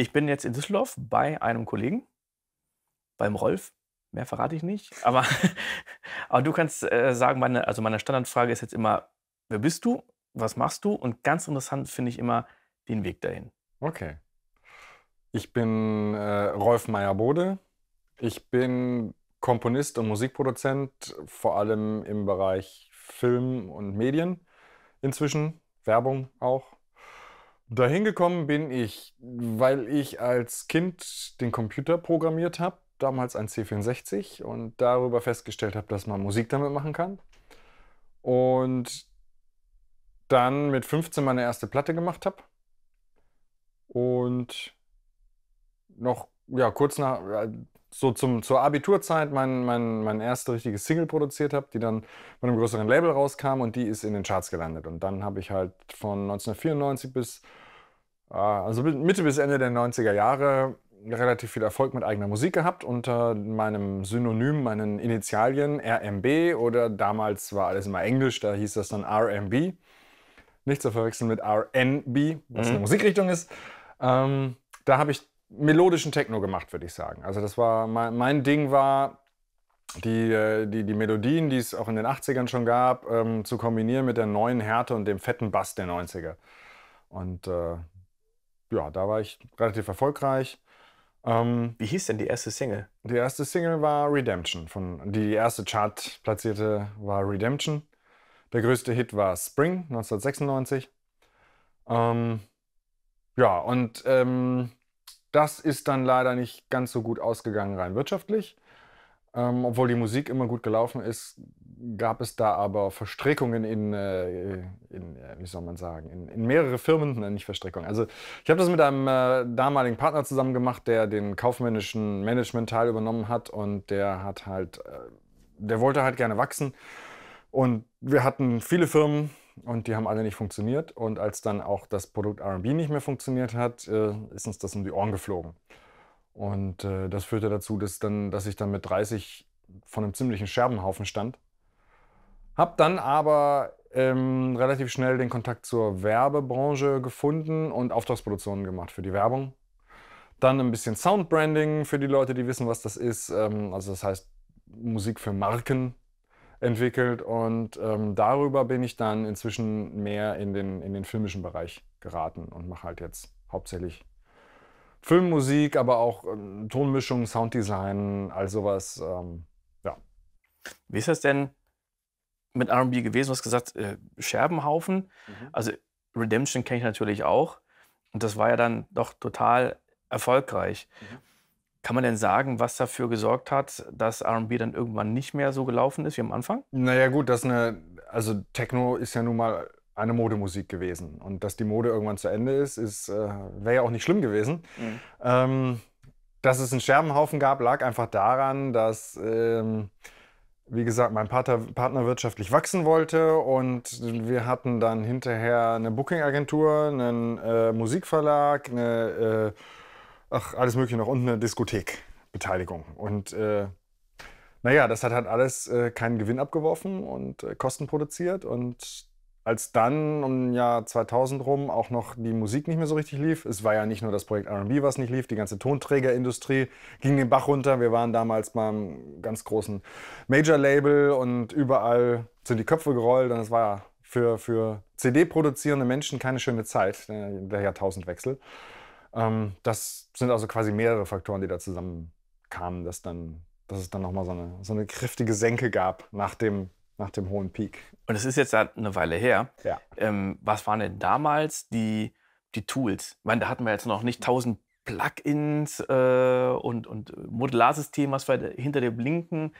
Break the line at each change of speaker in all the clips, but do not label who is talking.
Ich bin jetzt in Düsseldorf bei einem Kollegen, beim Rolf. Mehr verrate ich nicht. Aber, aber du kannst äh, sagen, meine, also meine Standardfrage ist jetzt immer, wer bist du? Was machst du? Und ganz interessant finde ich immer den Weg dahin. Okay.
Ich bin äh, Rolf Meyer-Bode. Ich bin Komponist und Musikproduzent, vor allem im Bereich Film und Medien. Inzwischen Werbung auch. Dahin gekommen bin ich, weil ich als Kind den Computer programmiert habe, damals ein C64 und darüber festgestellt habe, dass man Musik damit machen kann. Und dann mit 15 meine erste Platte gemacht habe und noch ja, kurz nach, äh, so zum, zur Abiturzeit mein, mein, mein erste richtige Single produziert habe, die dann mit einem größeren Label rauskam und die ist in den Charts gelandet. Und dann habe ich halt von 1994 bis, äh, also Mitte bis Ende der 90er Jahre relativ viel Erfolg mit eigener Musik gehabt unter meinem Synonym, meinen Initialien RMB oder damals war alles immer Englisch, da hieß das dann RMB. Nicht zu verwechseln mit RNB, was mhm. eine Musikrichtung ist. Ähm, da habe ich melodischen Techno gemacht, würde ich sagen. Also das war mein, mein Ding war die, äh, die, die Melodien, die es auch in den 80ern schon gab, ähm, zu kombinieren mit der neuen Härte und dem fetten Bass der 90er. Und äh, ja, da war ich relativ erfolgreich. Ähm, Wie hieß denn die erste Single? Die erste Single war Redemption. Von, die erste Chartplatzierte war Redemption. Der größte Hit war Spring 1996. Ähm, ja, und ähm, das ist dann leider nicht ganz so gut ausgegangen rein wirtschaftlich. Ähm, obwohl die Musik immer gut gelaufen ist, gab es da aber Verstrickungen in, äh, in äh, wie soll man sagen, in, in mehrere Firmen, nein, nicht Verstrickungen. Also ich habe das mit einem äh, damaligen Partner zusammen gemacht, der den kaufmännischen Management-Teil übernommen hat und der hat halt, äh, der wollte halt gerne wachsen. Und wir hatten viele Firmen, und die haben alle nicht funktioniert. Und als dann auch das Produkt RB nicht mehr funktioniert hat, äh, ist uns das um die Ohren geflogen. Und äh, das führte dazu, dass, dann, dass ich dann mit 30 von einem ziemlichen Scherbenhaufen stand. Hab dann aber ähm, relativ schnell den Kontakt zur Werbebranche gefunden und Auftragsproduktionen gemacht für die Werbung. Dann ein bisschen Soundbranding für die Leute, die wissen, was das ist. Ähm, also das heißt Musik für Marken entwickelt und ähm, darüber bin ich dann inzwischen mehr in den, in den filmischen Bereich geraten und mache halt jetzt hauptsächlich Filmmusik, aber auch ähm, Tonmischung, Sounddesign, all sowas. Ähm, ja. Wie ist das denn mit RB gewesen? Du hast gesagt, äh, Scherbenhaufen.
Mhm. Also Redemption kenne ich natürlich auch. Und das war ja dann doch total erfolgreich. Mhm. Kann man denn sagen, was dafür gesorgt hat, dass RB dann
irgendwann nicht mehr so gelaufen ist wie am Anfang? Naja, gut, dass eine, also Techno ist ja nun mal eine Modemusik gewesen. Und dass die Mode irgendwann zu Ende ist, ist äh, wäre ja auch nicht schlimm gewesen. Mhm. Ähm, dass es einen Scherbenhaufen gab, lag einfach daran, dass. Ähm, wie gesagt, mein Partner, Partner, wirtschaftlich wachsen wollte und wir hatten dann hinterher eine Booking-Agentur, einen äh, Musikverlag, eine äh, ach, alles Mögliche noch und eine Diskothekbeteiligung. Und äh, naja, das hat halt alles äh, keinen Gewinn abgeworfen und äh, Kosten produziert. Und als dann um Jahr 2000 rum auch noch die Musik nicht mehr so richtig lief, es war ja nicht nur das Projekt RB, was nicht lief, die ganze Tonträgerindustrie ging den Bach runter. Wir waren damals beim ganz großen Major-Label und überall sind die Köpfe gerollt und es war für, für CD-produzierende Menschen keine schöne Zeit, ne, der Jahrtausendwechsel. Ähm, das sind also quasi mehrere Faktoren, die da zusammenkamen, dass, dann, dass es dann nochmal so eine, so eine kräftige Senke gab nach dem, nach dem hohen Peak. Und es ist jetzt halt eine Weile her.
Ja. Ähm, was waren denn damals die, die Tools? Ich meine, da hatten wir jetzt noch nicht 1000
Plugins äh, und, und Modularsystem, was wir hinter dem linken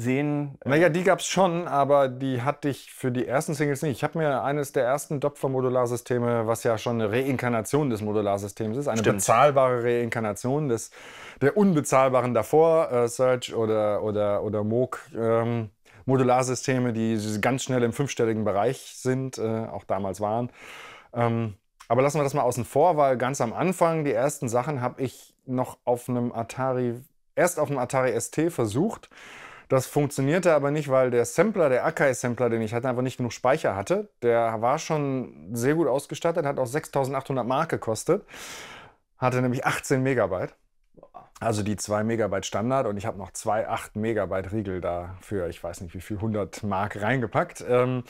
sehen. Naja, äh die gab es schon, aber die hatte ich für die ersten Singles nicht. Ich habe mir eines der ersten Dopfer-Modularsysteme, was ja schon eine Reinkarnation des Modularsystems ist, eine Stimmt. bezahlbare Reinkarnation des, der unbezahlbaren davor, äh, Search oder, oder, oder Moog. Ähm, Modularsysteme, die ganz schnell im fünfstelligen Bereich sind, äh, auch damals waren. Ähm, aber lassen wir das mal außen vor, weil ganz am Anfang, die ersten Sachen habe ich noch auf einem Atari, erst auf einem Atari ST versucht das funktionierte aber nicht, weil der Sampler, der Akai-Sampler, den ich hatte, einfach nicht genug Speicher hatte. Der war schon sehr gut ausgestattet, hat auch 6800 Mark gekostet, hatte nämlich 18 Megabyte. Also die 2 Megabyte Standard und ich habe noch zwei 8 Megabyte Riegel dafür, ich weiß nicht wie viel, 100 Mark reingepackt. Ähm,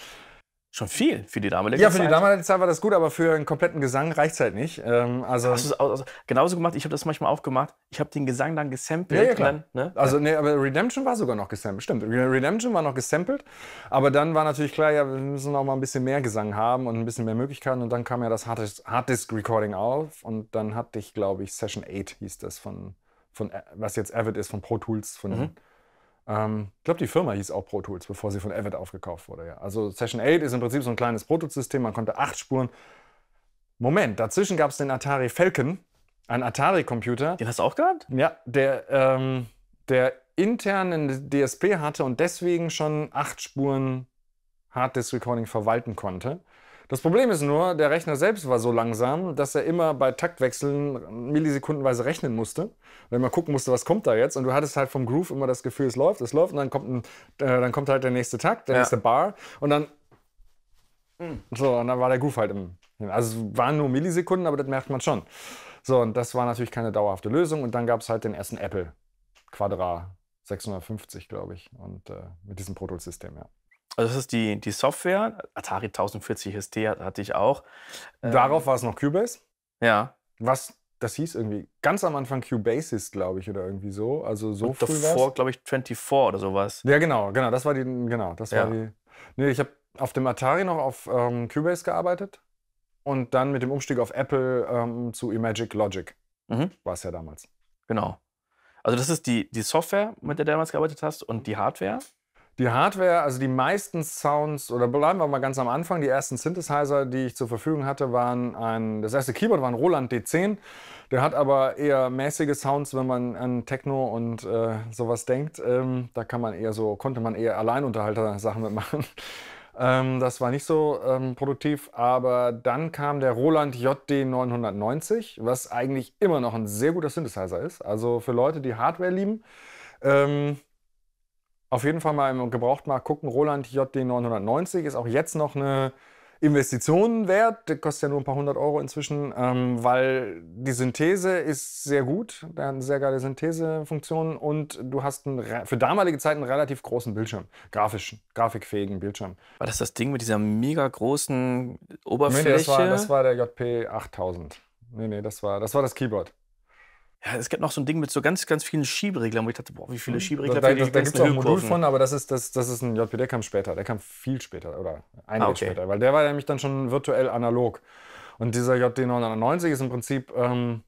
Schon viel für die damalige Zeit. Ja, für die damalige Zeit war das gut, aber für einen kompletten Gesang reicht es halt nicht. Ähm, also Hast du es also genauso gemacht? Ich habe das manchmal auch gemacht. Ich habe den Gesang dann gesampelt. Ja, ja, klar. Dann, ne? Also, nee, aber Redemption war sogar noch gesampelt. Stimmt, Redemption war noch gesampelt. Aber dann war natürlich klar, ja, wir müssen auch mal ein bisschen mehr Gesang haben und ein bisschen mehr Möglichkeiten. Und dann kam ja das Harddisk-Recording auf. Und dann hatte ich, glaube ich, Session 8 hieß das von, von äh, was jetzt Avid ist, von Pro Tools, von. Mhm ähm, ich glaube, die Firma hieß auch Pro Tools, bevor sie von Avid aufgekauft wurde. Ja. Also Session 8 ist im Prinzip so ein kleines Pro Tools-System. Man konnte acht Spuren. Moment, dazwischen gab es den Atari Falcon, einen Atari-Computer. Den hast du auch gehabt? Ja, der, ähm, der intern einen DSP hatte und deswegen schon acht Spuren Hard Disk Recording verwalten konnte. Das Problem ist nur, der Rechner selbst war so langsam, dass er immer bei Taktwechseln millisekundenweise rechnen musste. Wenn man gucken musste, was kommt da jetzt. Und du hattest halt vom Groove immer das Gefühl, es läuft, es läuft. Und dann kommt, ein, äh, dann kommt halt der nächste Takt, der ja. nächste Bar. Und dann. Mm, so, und dann war der Groove halt im. Also es waren nur Millisekunden, aber das merkt man schon. So, und das war natürlich keine dauerhafte Lösung. Und dann gab es halt den ersten Apple Quadra 650, glaube ich. Und äh, mit diesem Pro system ja.
Also das ist die, die Software. Atari 1040
ST hatte ich auch. Ähm, Darauf war es noch Cubase. Ja. Was, das hieß irgendwie ganz am Anfang Cubasis, glaube ich, oder irgendwie so. Also so Und früh davor, glaube ich, 24 oder sowas. Ja, genau, genau. Das war die, genau, das ja. war die. Nee, ich habe auf dem Atari noch auf ähm, Cubase gearbeitet und dann mit dem Umstieg auf Apple ähm, zu Imagic Logic. Mhm. War es ja damals. Genau. Also das ist die, die Software, mit der du damals gearbeitet hast und die Hardware. Die Hardware, also die meisten Sounds, oder bleiben wir mal ganz am Anfang, die ersten Synthesizer, die ich zur Verfügung hatte, waren ein, das erste Keyboard war ein Roland D10. Der hat aber eher mäßige Sounds, wenn man an Techno und äh, sowas denkt. Ähm, da kann man eher so, konnte man eher Alleinunterhalter-Sachen mitmachen. Ähm, das war nicht so ähm, produktiv, aber dann kam der Roland JD990, was eigentlich immer noch ein sehr guter Synthesizer ist. Also für Leute, die Hardware lieben. Ähm, auf jeden Fall mal im Gebrauchtmarkt gucken. Roland JD990 ist auch jetzt noch eine Investition wert. Der kostet ja nur ein paar hundert Euro inzwischen, ähm, weil die Synthese ist sehr gut. Der hat eine sehr geile Synthesefunktion und du hast einen, für damalige Zeit einen relativ großen Bildschirm. Grafischen, grafikfähigen Bildschirm. War das das Ding mit dieser mega großen Oberfläche? Nee, das war, das war der JP8000. Nee, nee, das war das, war das Keyboard.
Ja, es gibt noch so ein Ding mit so ganz, ganz vielen Schieberegler, wo ich dachte, boah, wie viele mhm. Schieberegler da, da, da, da gibt es auch ein Modul von,
aber das ist, das, das ist ein JPD-Kampf später. Der kam viel später oder ein ah, okay. später, weil der war nämlich dann schon virtuell analog. Und dieser JD 990 ist im Prinzip ähm,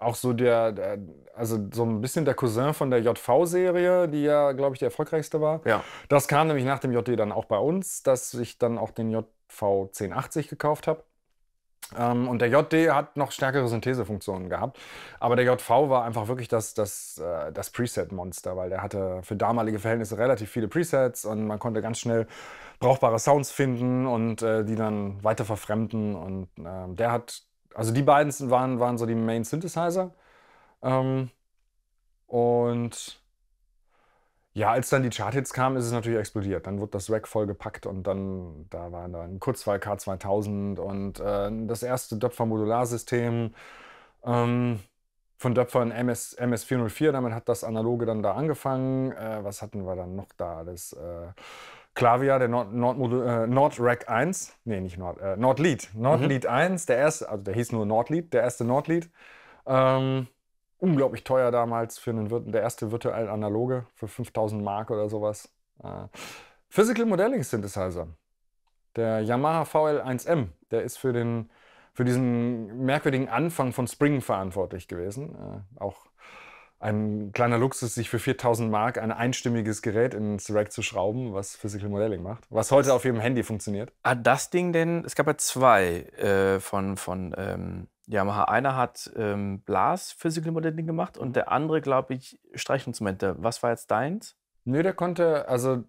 auch so der, der, also so ein bisschen der Cousin von der JV-Serie, die ja, glaube ich, die erfolgreichste war. Ja. Das kam nämlich nach dem JD dann auch bei uns, dass ich dann auch den JV 1080 gekauft habe. Ähm, und der JD hat noch stärkere Synthesefunktionen gehabt. Aber der JV war einfach wirklich das, das, äh, das Preset-Monster, weil der hatte für damalige Verhältnisse relativ viele Presets und man konnte ganz schnell brauchbare Sounds finden und äh, die dann weiter verfremden. Und ähm, der hat, also die beiden waren, waren so die Main Synthesizer. Ähm, und ja, als dann die Chart-Hits kamen, ist es natürlich explodiert. Dann wurde das Rack vollgepackt und dann, da waren dann Kurzwahl K2000 und äh, das erste Döpfer-Modularsystem ähm, von Döpfer in MS, MS404. Damit hat das Analoge dann da angefangen. Äh, was hatten wir dann noch da Das Äh, Klavier, der Nord, Nord, äh, Nord Rack 1. Nee, nicht Nord, äh, Nord-Lead mhm. 1, der erste, also der hieß nur Nord-Lead, der erste Nordlead. Ähm, unglaublich teuer damals für einen, der erste virtuelle Analoge für 5000 Mark oder sowas. Äh, Physical Modelling Synthesizer. Der Yamaha VL1M, der ist für, den, für diesen merkwürdigen Anfang von Spring verantwortlich gewesen. Äh, auch ein kleiner Luxus, sich für 4000 Mark ein einstimmiges Gerät ins Rack zu schrauben, was Physical Modeling macht, was heute auf jedem Handy funktioniert.
Ah, das Ding denn, es gab ja zwei äh, von, von ähm Yamaha. Einer hat ähm, Blas Physical Modeling gemacht und der andere, glaube ich, Streichinstrumente. Was war jetzt deins? Nö, ne, der konnte,
also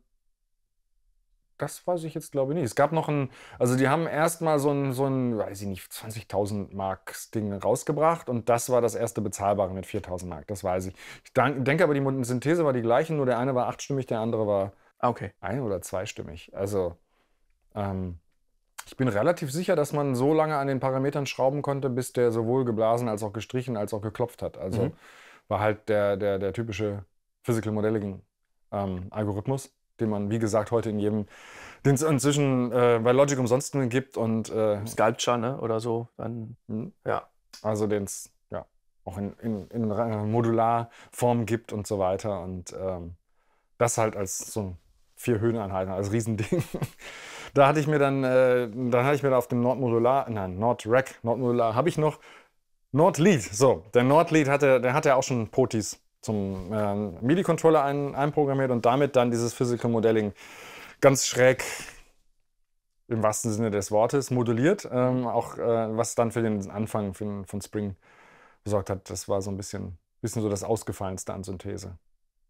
das weiß ich jetzt glaube ich nicht. Es gab noch ein, also die haben erstmal so ein, so ein, weiß ich nicht, 20.000 Mark Ding rausgebracht und das war das erste bezahlbare mit 4.000 Mark, das weiß ich. Ich denke aber, die Synthese war die gleiche, nur der eine war achtstimmig, der andere war ah, okay. ein- oder zweistimmig. Also, ähm, ich bin relativ sicher, dass man so lange an den Parametern schrauben konnte, bis der sowohl geblasen als auch gestrichen als auch geklopft hat. Also mhm. war halt der, der, der typische Physical Modelling ähm, Algorithmus, den man, wie gesagt, heute in jedem, den es inzwischen äh, bei Logic umsonst gibt und äh, Sculpture, ne? Oder so. Dann, mhm. Ja. Also den es ja auch in, in, in äh, Modularform gibt und so weiter. Und ähm, das halt als so ein vier Höheneinheiten, als Riesending. Da hatte ich mir dann, äh, dann hatte ich mir da auf dem Nordmodular, nein, Nordrack, Nordmodular habe ich noch Nordlead. So, der Nordlead hatte, der hatte ja auch schon Potis zum ähm, MIDI-Controller ein, einprogrammiert und damit dann dieses Physical Modelling ganz schräg im wahrsten Sinne des Wortes moduliert. Ähm, auch äh, was dann für den Anfang für, von Spring besorgt hat, das war so ein bisschen, bisschen so das Ausgefallenste an Synthese,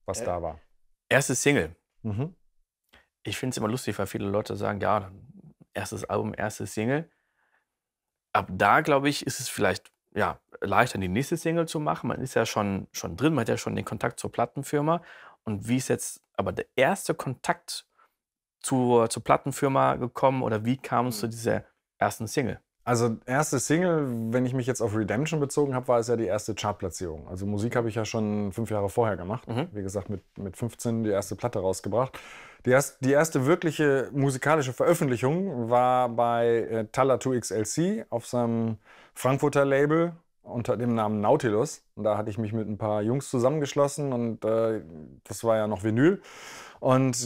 was äh, da war. Erste Single. Mhm
ich finde es immer lustig, weil viele Leute sagen, ja, erstes Album, erste Single. Ab da, glaube ich, ist es vielleicht ja, leichter, die nächste Single zu machen. Man ist ja schon, schon drin, man hat ja schon den Kontakt zur Plattenfirma. Und wie ist jetzt aber der erste Kontakt zur, zur Plattenfirma gekommen oder wie kam es zu mhm. dieser
ersten Single? Also erste Single, wenn ich mich jetzt auf Redemption bezogen habe, war es ja die erste Chartplatzierung. Also Musik habe ich ja schon fünf Jahre vorher gemacht. Mhm. Wie gesagt, mit, mit 15 die erste Platte rausgebracht. Die, erst, die erste wirkliche musikalische Veröffentlichung war bei äh, Tala 2XLC auf seinem Frankfurter Label unter dem Namen Nautilus. Und da hatte ich mich mit ein paar Jungs zusammengeschlossen und äh, das war ja noch Vinyl. Und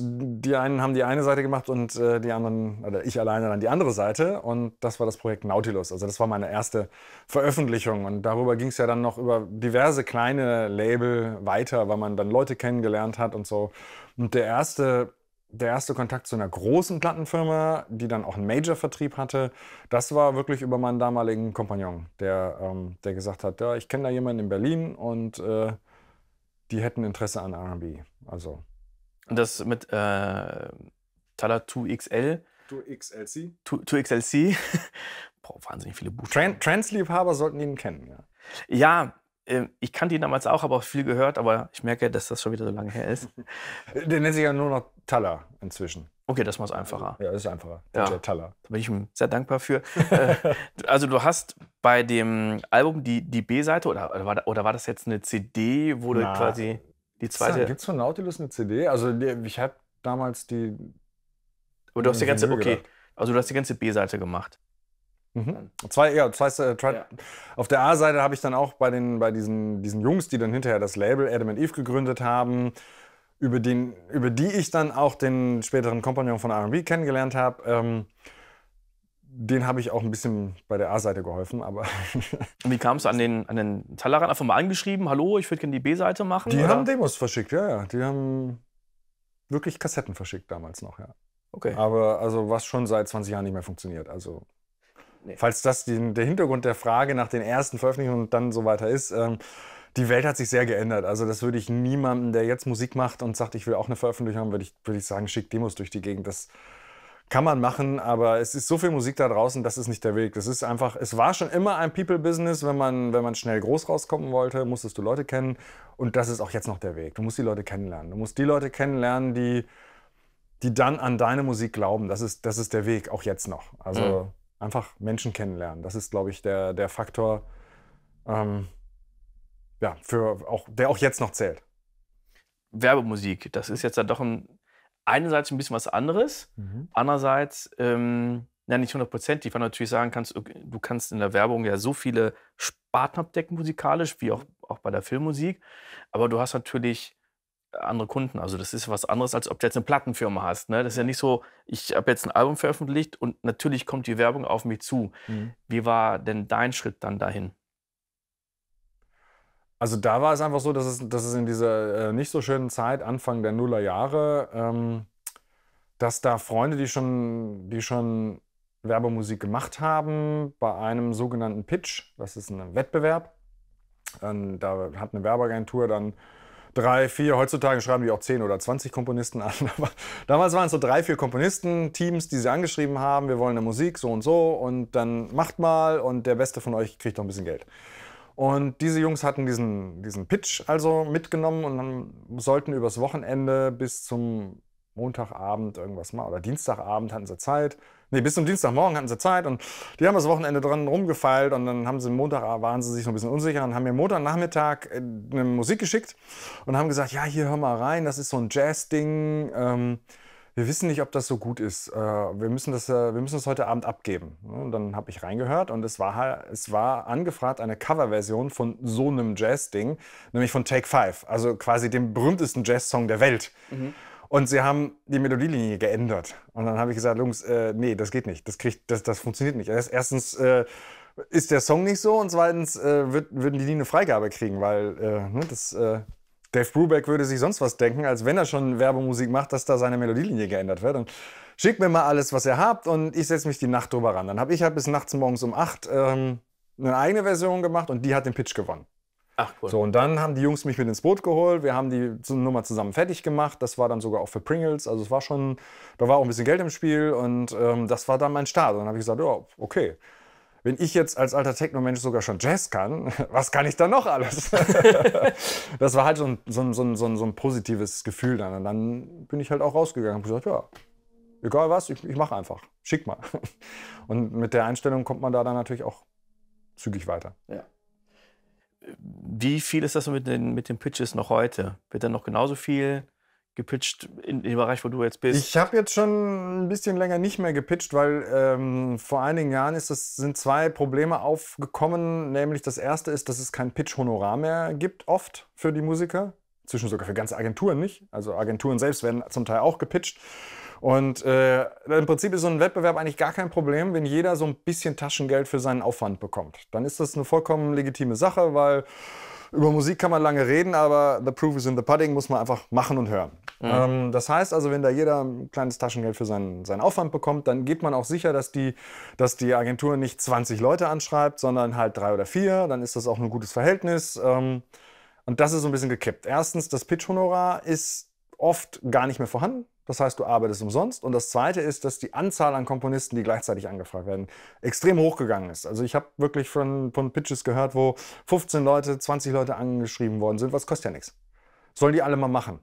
die einen haben die eine Seite gemacht und äh, die anderen, oder ich alleine dann die andere Seite. Und das war das Projekt Nautilus. Also das war meine erste Veröffentlichung. Und darüber ging es ja dann noch über diverse kleine Label weiter, weil man dann Leute kennengelernt hat und so. Und der erste der erste Kontakt zu einer großen Plattenfirma, die dann auch einen Major-Vertrieb hatte, das war wirklich über meinen damaligen Kompagnon, der, ähm, der gesagt hat, ja, ich kenne da jemanden in Berlin und äh, die hätten Interesse an R&B. Also. Das mit äh, Tala 2XL. 2XLC. 2XLC.
Boah, wahnsinnig viele Buchstaben. Tran Transliebhaber sollten ihn kennen, ja. Ja, ähm, ich kannte ihn damals auch, habe auch viel gehört, aber ich merke, dass das schon wieder so lange her ist. Der nennt sich ja nur noch Taller inzwischen. Okay, das macht es einfacher. Ja, das ist einfacher. Ja. DJ Taller. Da bin ich ihm sehr dankbar für. Äh, also du hast bei dem Album die, die B-Seite oder, war, oder war das jetzt eine CD, wo Na, du quasi die zweite... Gibt
es von Nautilus eine CD? Also ich habe damals die... Aber du hast die ganze... Okay, also du hast die ganze B-Seite gemacht. Mhm. Zwei, ja, das heißt, äh, ja. auf der A-Seite habe ich dann auch bei, den, bei diesen, diesen Jungs, die dann hinterher das Label Adam and Eve gegründet haben, über, den, über die ich dann auch den späteren Kompagnon von R&B kennengelernt habe. Ähm, den habe ich auch ein bisschen bei der A-Seite geholfen, aber.
Wie kamst du an den, an den Tellerrand? Einfach mal angeschrieben, hallo, ich würde gerne die B-Seite machen? Die oder? haben
Demos verschickt, ja, ja. Die haben wirklich Kassetten verschickt damals noch, ja. Okay. Aber also was schon seit 20 Jahren nicht mehr funktioniert. Also Nee. Falls das den, der Hintergrund der Frage nach den ersten Veröffentlichungen und dann so weiter ist. Ähm, die Welt hat sich sehr geändert. Also das würde ich niemandem, der jetzt Musik macht und sagt, ich will auch eine Veröffentlichung haben, würde ich, würde ich sagen, schick Demos durch die Gegend. Das kann man machen, aber es ist so viel Musik da draußen, das ist nicht der Weg. Das ist einfach, es war schon immer ein People-Business, wenn man, wenn man schnell groß rauskommen wollte, musstest du Leute kennen. Und das ist auch jetzt noch der Weg. Du musst die Leute kennenlernen. Du musst die Leute kennenlernen, die, die dann an deine Musik glauben. Das ist, das ist der Weg, auch jetzt noch. Also. Mhm einfach Menschen kennenlernen. Das ist, glaube ich, der, der Faktor, ähm, ja, für auch, der auch jetzt noch zählt. Werbemusik, das ist jetzt dann doch ein,
einerseits ein bisschen was anderes, mhm. andererseits, ähm, na nicht hundertprozentig, weil du natürlich sagen kannst, du kannst in der Werbung ja so viele Sparten abdecken musikalisch, wie auch, auch bei der Filmmusik, aber du hast natürlich andere Kunden. Also das ist was anderes, als ob du jetzt eine Plattenfirma hast. Ne? Das ist ja nicht so, ich habe jetzt ein Album veröffentlicht und natürlich kommt die Werbung auf
mich zu. Mhm. Wie war denn dein Schritt dann dahin? Also da war es einfach so, dass es, dass es in dieser äh, nicht so schönen Zeit, Anfang der Nullerjahre, ähm, dass da Freunde, die schon, die schon Werbemusik gemacht haben, bei einem sogenannten Pitch, das ist ein Wettbewerb, ähm, da hat eine Werbeagentur dann drei, vier. Heutzutage schreiben die auch 10 oder 20 Komponisten an. Aber damals waren es so drei, vier Komponisten, Teams, die sie angeschrieben haben, wir wollen eine Musik, so und so. Und dann macht mal und der Beste von euch kriegt noch ein bisschen Geld. Und diese Jungs hatten diesen, diesen Pitch also mitgenommen und dann sollten übers Wochenende bis zum Montagabend irgendwas machen oder Dienstagabend hatten sie Zeit nee, bis zum Dienstagmorgen hatten sie Zeit und die haben das Wochenende dran rumgefeilt und dann haben sie Montag, ah, waren sie sich noch ein bisschen unsicher und haben mir Montagnachmittag äh, eine Musik geschickt und haben gesagt, ja, hier hör mal rein, das ist so ein Jazz-Ding. Ähm, wir wissen nicht, ob das so gut ist. Äh, wir, müssen das, äh, wir müssen das heute Abend abgeben. Und dann habe ich reingehört und es war, halt, es war angefragt eine Coverversion von so einem Jazz-Ding, nämlich von Take Five, also quasi dem berühmtesten Jazz-Song der Welt. Mhm. Und sie haben die Melodielinie geändert. Und dann habe ich gesagt, Jungs, äh, nee, das geht nicht. Das, kriegt, das, das funktioniert nicht. Erstens äh, ist der Song nicht so und zweitens äh, wird, würden die nie eine Freigabe kriegen, weil äh, ne, das, äh, Dave Brubeck würde sich sonst was denken, als wenn er schon Werbemusik macht, dass da seine Melodielinie geändert wird. Und schickt mir mal alles, was ihr habt und ich setze mich die Nacht drüber ran. Dann habe ich halt bis nachts morgens um acht ähm, eine eigene Version gemacht und die hat den Pitch gewonnen. Ach, cool. So, und dann haben die Jungs mich mit ins Boot geholt. Wir haben die Nummer zusammen fertig gemacht. Das war dann sogar auch für Pringles. Also es war schon, da war auch ein bisschen Geld im Spiel und ähm, das war dann mein Start. Und dann habe ich gesagt, ja, oh, okay. Wenn ich jetzt als alter Techno-Mensch sogar schon Jazz kann, was kann ich dann noch alles? das war halt so ein, so, ein, so, ein, so ein, positives Gefühl dann. Und dann bin ich halt auch rausgegangen und gesagt, ja, egal was, ich, ich mache einfach. Schick mal. Und mit der Einstellung kommt man da dann natürlich auch zügig weiter. Ja. Wie
viel ist das mit den, mit den Pitches noch heute? Wird dann noch genauso viel gepitcht in dem Bereich, wo du jetzt bist? Ich
habe jetzt schon ein bisschen länger nicht mehr gepitcht, weil ähm, vor einigen Jahren ist das, sind zwei Probleme aufgekommen. Nämlich das erste ist, dass es kein Pitch-Honorar mehr gibt, oft für die Musiker. Zwischen sogar für ganze Agenturen nicht. Also Agenturen selbst werden zum Teil auch gepitcht. Und äh, im Prinzip ist so ein Wettbewerb eigentlich gar kein Problem, wenn jeder so ein bisschen Taschengeld für seinen Aufwand bekommt. Dann ist das eine vollkommen legitime Sache, weil über Musik kann man lange reden, aber the proof is in the pudding, muss man einfach machen und hören. Mhm. Ähm, das heißt also, wenn da jeder ein kleines Taschengeld für seinen, seinen Aufwand bekommt, dann geht man auch sicher, dass die, dass die Agentur nicht 20 Leute anschreibt, sondern halt drei oder vier. Dann ist das auch ein gutes Verhältnis. Ähm, und das ist so ein bisschen gekippt. Erstens, das Pitch-Honorar ist oft gar nicht mehr vorhanden. Das heißt, du arbeitest umsonst. Und das Zweite ist, dass die Anzahl an Komponisten, die gleichzeitig angefragt werden, extrem hochgegangen ist. Also ich habe wirklich von, von Pitches gehört, wo 15 Leute, 20 Leute angeschrieben worden sind. Was kostet ja nichts. Sollen die alle mal machen.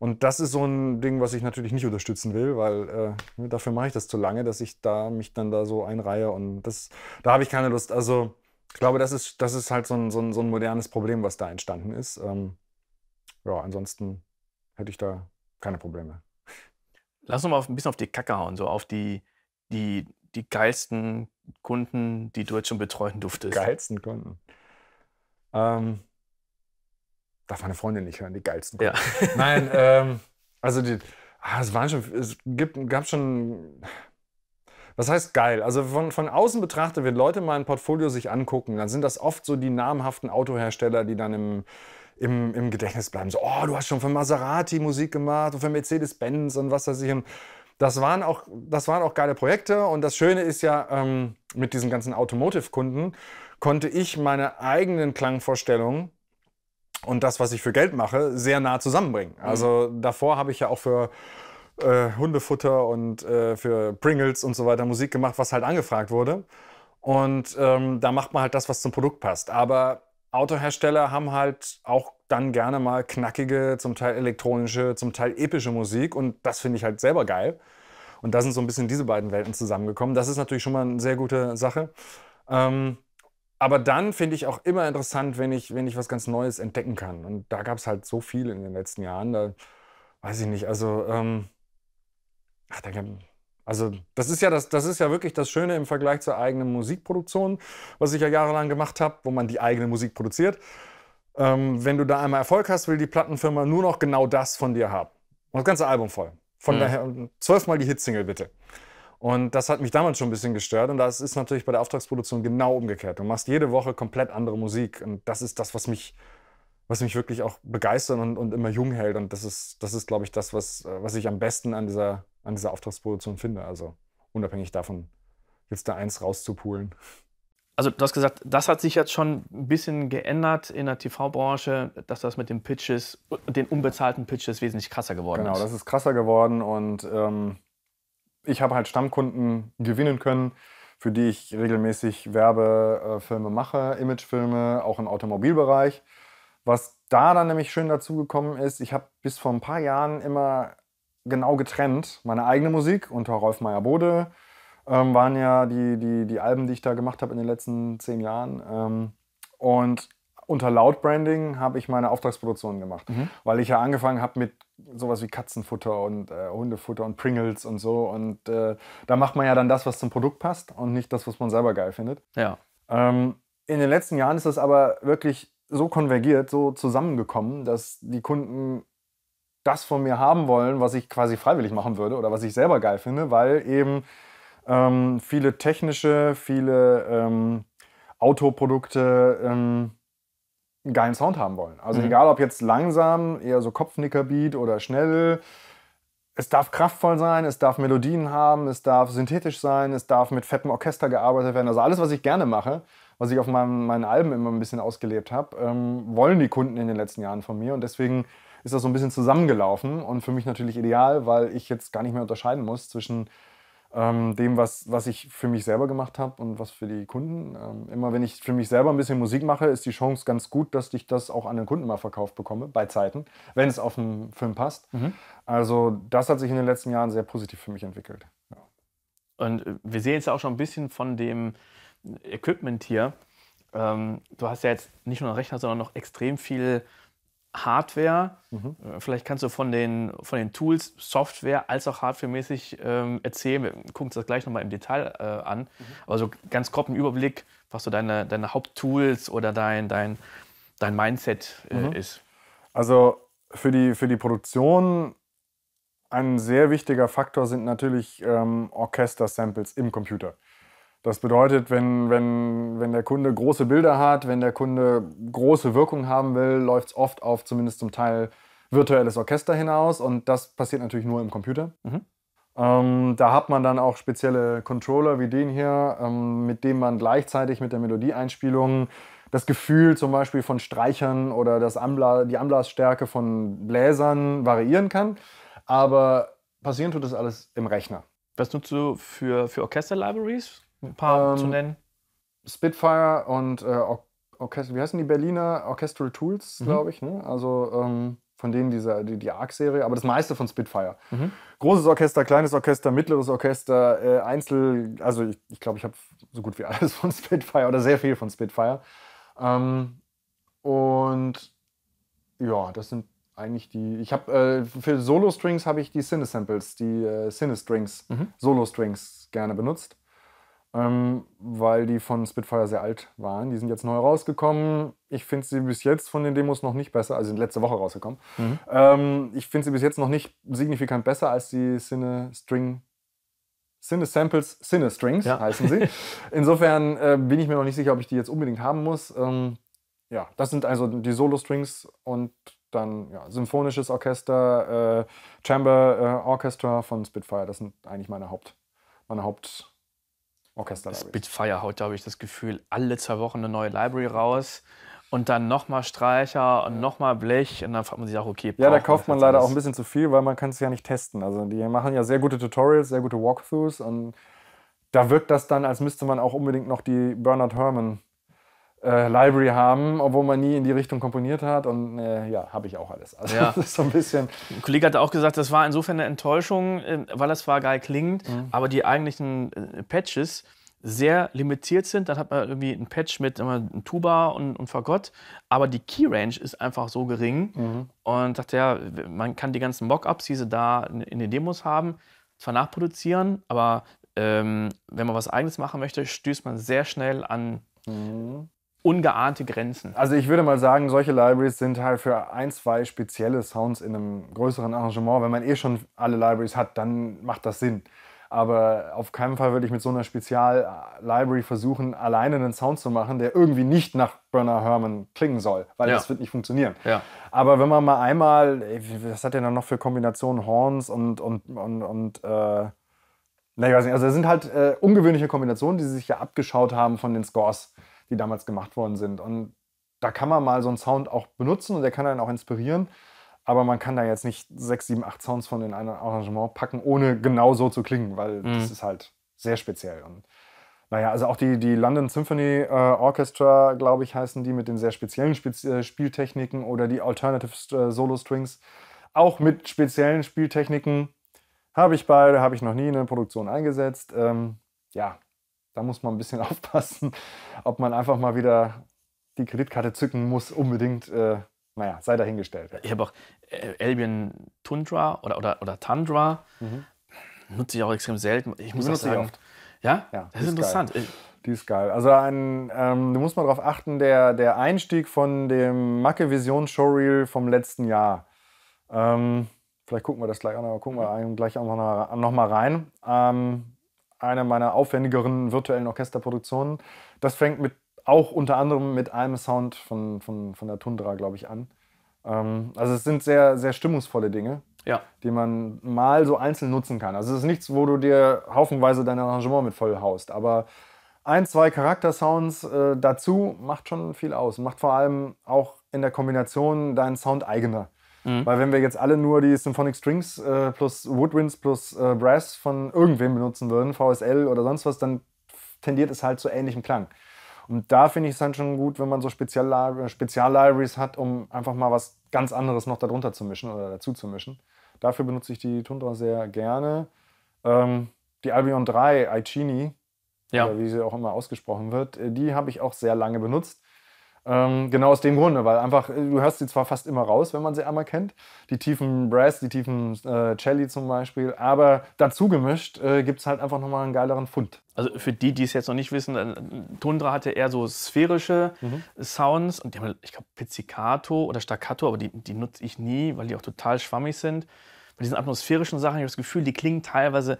Und das ist so ein Ding, was ich natürlich nicht unterstützen will, weil äh, dafür mache ich das zu lange, dass ich da mich dann da so einreihe und das, da habe ich keine Lust. Also ich glaube, das ist, das ist halt so ein, so, ein, so ein modernes Problem, was da entstanden ist. Ähm, ja, ansonsten hätte ich da keine Probleme.
Lass uns mal ein bisschen auf die Kacke hauen, so auf die, die, die geilsten
Kunden, die du jetzt schon betreuen durftest. Geilsten Kunden. Ähm, darf meine Freundin nicht hören, die geilsten Kunden. Ja. Nein, ähm, also die, ah, es waren schon, es gibt, gab schon was heißt geil? Also von, von außen betrachtet, wenn Leute mal ein Portfolio sich angucken, dann sind das oft so die namhaften Autohersteller, die dann im im, im Gedächtnis bleiben. So, oh, du hast schon für Maserati Musik gemacht und für Mercedes-Benz und was weiß ich. Und das waren, auch, das waren auch geile Projekte. Und das Schöne ist ja, ähm, mit diesen ganzen Automotive-Kunden konnte ich meine eigenen Klangvorstellungen und das, was ich für Geld mache, sehr nah zusammenbringen. Mhm. Also mhm. davor habe ich ja auch für äh, Hundefutter und äh, für Pringles und so weiter Musik gemacht, was halt angefragt wurde. Und ähm, da macht man halt das, was zum Produkt passt. Aber Autohersteller haben halt auch dann gerne mal knackige, zum Teil elektronische, zum Teil epische Musik und das finde ich halt selber geil. Und da sind so ein bisschen diese beiden Welten zusammengekommen. Das ist natürlich schon mal eine sehr gute Sache. Ähm, aber dann finde ich auch immer interessant, wenn ich, wenn ich was ganz Neues entdecken kann. Und da gab es halt so viel in den letzten Jahren. Da weiß ich nicht, also ähm, ach, da gab es also das ist ja das, das ist ja wirklich das Schöne im Vergleich zur eigenen Musikproduktion, was ich ja jahrelang gemacht habe, wo man die eigene Musik produziert. Ähm, wenn du da einmal Erfolg hast, will die Plattenfirma nur noch genau das von dir haben. Und das ganze Album voll. Von mhm. daher zwölfmal die Hitsingle bitte. Und das hat mich damals schon ein bisschen gestört. Und das ist natürlich bei der Auftragsproduktion genau umgekehrt. Du machst jede Woche komplett andere Musik. Und das ist das, was mich, was mich wirklich auch begeistert und, und immer jung hält. Und das ist, das ist glaube ich, das, was, äh, was ich am besten an dieser an dieser Auftragsproduktion finde. Also unabhängig davon, jetzt da eins rauszupulen. Also du hast gesagt, das hat sich jetzt schon ein bisschen geändert in der
TV-Branche, dass das mit den Pitches, den unbezahlten Pitches wesentlich krasser geworden genau, ist. Genau, das ist
krasser geworden und ähm, ich habe halt Stammkunden gewinnen können, für die ich regelmäßig Werbefilme mache, Imagefilme, auch im Automobilbereich. Was da dann nämlich schön dazugekommen ist, ich habe bis vor ein paar Jahren immer genau getrennt. Meine eigene Musik unter Rolf Meyer Bode ähm, waren ja die, die, die Alben, die ich da gemacht habe in den letzten zehn Jahren. Ähm, und unter Loud Branding habe ich meine Auftragsproduktionen gemacht, mhm. weil ich ja angefangen habe mit sowas wie Katzenfutter und äh, Hundefutter und Pringles und so. Und äh, da macht man ja dann das, was zum Produkt passt und nicht das, was man selber geil findet. Ja. Ähm, in den letzten Jahren ist das aber wirklich so konvergiert, so zusammengekommen, dass die Kunden das von mir haben wollen, was ich quasi freiwillig machen würde oder was ich selber geil finde, weil eben ähm, viele technische, viele ähm, Autoprodukte ähm, einen geilen Sound haben wollen. Also mhm. egal ob jetzt langsam, eher so Kopfnickerbeat oder schnell, es darf kraftvoll sein, es darf Melodien haben, es darf synthetisch sein, es darf mit fettem Orchester gearbeitet werden. Also alles, was ich gerne mache, was ich auf meinem, meinen Alben immer ein bisschen ausgelebt habe, ähm, wollen die Kunden in den letzten Jahren von mir. Und deswegen ist das so ein bisschen zusammengelaufen und für mich natürlich ideal, weil ich jetzt gar nicht mehr unterscheiden muss zwischen ähm, dem, was, was ich für mich selber gemacht habe und was für die Kunden. Ähm, immer wenn ich für mich selber ein bisschen Musik mache, ist die Chance ganz gut, dass ich das auch an den Kunden mal verkauft bekomme, bei Zeiten, wenn es auf den Film passt. Mhm. Also das hat sich in den letzten Jahren sehr positiv für mich entwickelt.
Ja. Und äh, wir sehen jetzt auch schon ein bisschen von dem Equipment hier. Ähm, du hast ja jetzt nicht nur einen Rechner, sondern noch extrem viel Hardware. Mhm. Äh, vielleicht kannst du von den, von den Tools, Software als auch hardwaremäßig ähm, erzählen. Wir gucken uns das gleich nochmal im Detail äh, an. Mhm. Aber so ganz grob im Überblick, was so deine, deine Haupttools oder dein, dein, dein
Mindset äh, mhm. ist. Also für die, für die Produktion ein sehr wichtiger Faktor sind natürlich ähm, Orchester-Samples im Computer. Das bedeutet, wenn, wenn, wenn der Kunde große Bilder hat, wenn der Kunde große Wirkung haben will, läuft es oft auf zumindest zum Teil virtuelles Orchester hinaus und das passiert natürlich nur im Computer. Mhm. Ähm, da hat man dann auch spezielle Controller wie den hier, ähm, mit dem man gleichzeitig mit der Melodieeinspielung das Gefühl zum Beispiel von Streichern oder das Anbla die Anblasstärke von Bläsern variieren kann. Aber passieren tut das alles im Rechner. Was nutzt du für, für Orchester-Libraries? ein paar ähm, zu nennen? Spitfire und äh, Orchester, wie heißen die Berliner? Orchestral Tools, mhm. glaube ich. Ne? Also ähm, von denen diese, die, die ARC-Serie, aber das meiste von Spitfire. Mhm. Großes Orchester, kleines Orchester, mittleres Orchester, äh, Einzel, also ich glaube, ich, glaub, ich habe so gut wie alles von Spitfire oder sehr viel von Spitfire. Ähm, und ja, das sind eigentlich die. Ich habe äh, für Solo-Strings habe ich die Cine-Samples, die äh, Cine-Strings, mhm. Solo-Strings gerne benutzt ähm, weil die von Spitfire sehr alt waren. Die sind jetzt neu rausgekommen. Ich finde sie bis jetzt von den Demos noch nicht besser, also sind letzte Woche rausgekommen. Mhm. Ähm, ich finde sie bis jetzt noch nicht signifikant besser als die Cine String Cine Samples, Cine Strings ja. heißen sie. Insofern äh, bin ich mir noch nicht sicher, ob ich die jetzt unbedingt haben muss. Ähm, ja, das sind also die Solo-Strings und dann ja, symphonisches Orchester, äh, Chamber äh, Orchestra von Spitfire. Das sind eigentlich meine Haupt, meine Haupt Orchester
Spitfire haut, glaube ich, das Gefühl, alle zwei Wochen eine neue Library raus. Und dann nochmal Streicher und nochmal Blech. Und dann fragt man sich auch, okay, Ja, da kauft man leider alles. auch ein bisschen
zu viel, weil man kann es ja nicht testen. Also die machen ja sehr gute Tutorials, sehr gute Walkthroughs. Und da wirkt das dann, als müsste man auch unbedingt noch die Bernard Herrmann äh, Library haben, obwohl man nie in die Richtung komponiert hat. Und äh, ja, habe ich auch alles. Also ja. das ist so ein bisschen.
Ein Kollege hat auch gesagt, das war insofern eine Enttäuschung, äh, weil das zwar geil klingt, mhm. aber die eigentlichen äh, Patches sehr limitiert sind. Dann hat man irgendwie einen Patch mit immer Tuba und, und Fagott, aber die Key Range ist einfach so gering. Mhm. Und dachte ja, man kann die ganzen Mockups, die sie da in den Demos haben, zwar nachproduzieren, aber ähm, wenn man was Eigenes machen möchte, stößt man sehr schnell an mhm ungeahnte Grenzen. Also ich würde
mal sagen, solche Libraries sind halt für ein, zwei spezielle Sounds in einem größeren Arrangement. Wenn man eh schon alle Libraries hat, dann macht das Sinn. Aber auf keinen Fall würde ich mit so einer Spezial-Library versuchen, alleine einen Sound zu machen, der irgendwie nicht nach Bernard Herrmann klingen soll, weil ja. das wird nicht funktionieren. Ja. Aber wenn man mal einmal, was hat der dann noch für Kombinationen Horns und, und, und, und äh, na, ich weiß nicht, also das sind halt äh, ungewöhnliche Kombinationen, die sie sich ja abgeschaut haben von den Scores die damals gemacht worden sind. Und da kann man mal so einen Sound auch benutzen und der kann einen auch inspirieren. Aber man kann da jetzt nicht sechs, sieben, acht Sounds von in ein Arrangement packen, ohne genau so zu klingen, weil mhm. das ist halt sehr speziell. Und naja, also auch die, die London Symphony äh, Orchestra, glaube ich, heißen die mit den sehr speziellen Spez äh, Spieltechniken oder die Alternative äh, Solo Strings, auch mit speziellen Spieltechniken. Habe ich beide, habe ich noch nie in der Produktion eingesetzt. Ähm, ja, da muss man ein bisschen aufpassen, ob man einfach mal wieder die Kreditkarte zücken muss, unbedingt. Äh, naja, sei dahingestellt. Ich habe auch äh, Albion Tundra oder, oder, oder Tundra. Mhm. Nutze ich
auch extrem selten. Ich muss die auch sagen. Ja? ja? das ist, ist interessant. Geil.
Die ist geil. Also ein, ähm, du musst mal darauf achten, der, der Einstieg von dem Macke Vision Showreel vom letzten Jahr. Ähm, vielleicht gucken wir das gleich auch noch, gucken wir mhm. gleich auch noch, noch mal rein. Ähm, eine meiner aufwendigeren virtuellen Orchesterproduktionen. Das fängt mit, auch unter anderem mit einem Sound von, von, von der Tundra, glaube ich, an. Ähm, also es sind sehr, sehr stimmungsvolle Dinge, ja. die man mal so einzeln nutzen kann. Also es ist nichts, wo du dir haufenweise dein Arrangement mit vollhaust, aber ein, zwei Charaktersounds äh, dazu macht schon viel aus. Macht vor allem auch in der Kombination deinen Sound eigener. Mhm. Weil wenn wir jetzt alle nur die Symphonic Strings äh, plus Woodwinds plus äh, Brass von irgendwem benutzen würden, VSL oder sonst was, dann tendiert es halt zu ähnlichem Klang. Und da finde ich es dann schon gut, wenn man so äh, Speziallibraries hat, um einfach mal was ganz anderes noch darunter zu mischen oder dazu zu mischen. Dafür benutze ich die Tundra sehr gerne. Ähm, die Albion 3, Aichini, ja. wie sie auch immer ausgesprochen wird, äh, die habe ich auch sehr lange benutzt. Ähm, genau aus dem Grunde, weil einfach, äh, du hörst sie zwar fast immer raus, wenn man sie einmal kennt, die tiefen Brass, die tiefen äh, Celli zum Beispiel, aber dazu gemischt äh, gibt es halt einfach nochmal einen geileren Fund. Also für die, die es jetzt noch nicht
wissen, äh, Tundra hatte eher so sphärische mhm. Sounds und die haben, ich glaube, Pizzicato oder Staccato, aber die, die nutze ich nie, weil die auch total schwammig sind. Bei diesen atmosphärischen Sachen habe ich das Gefühl, die klingen teilweise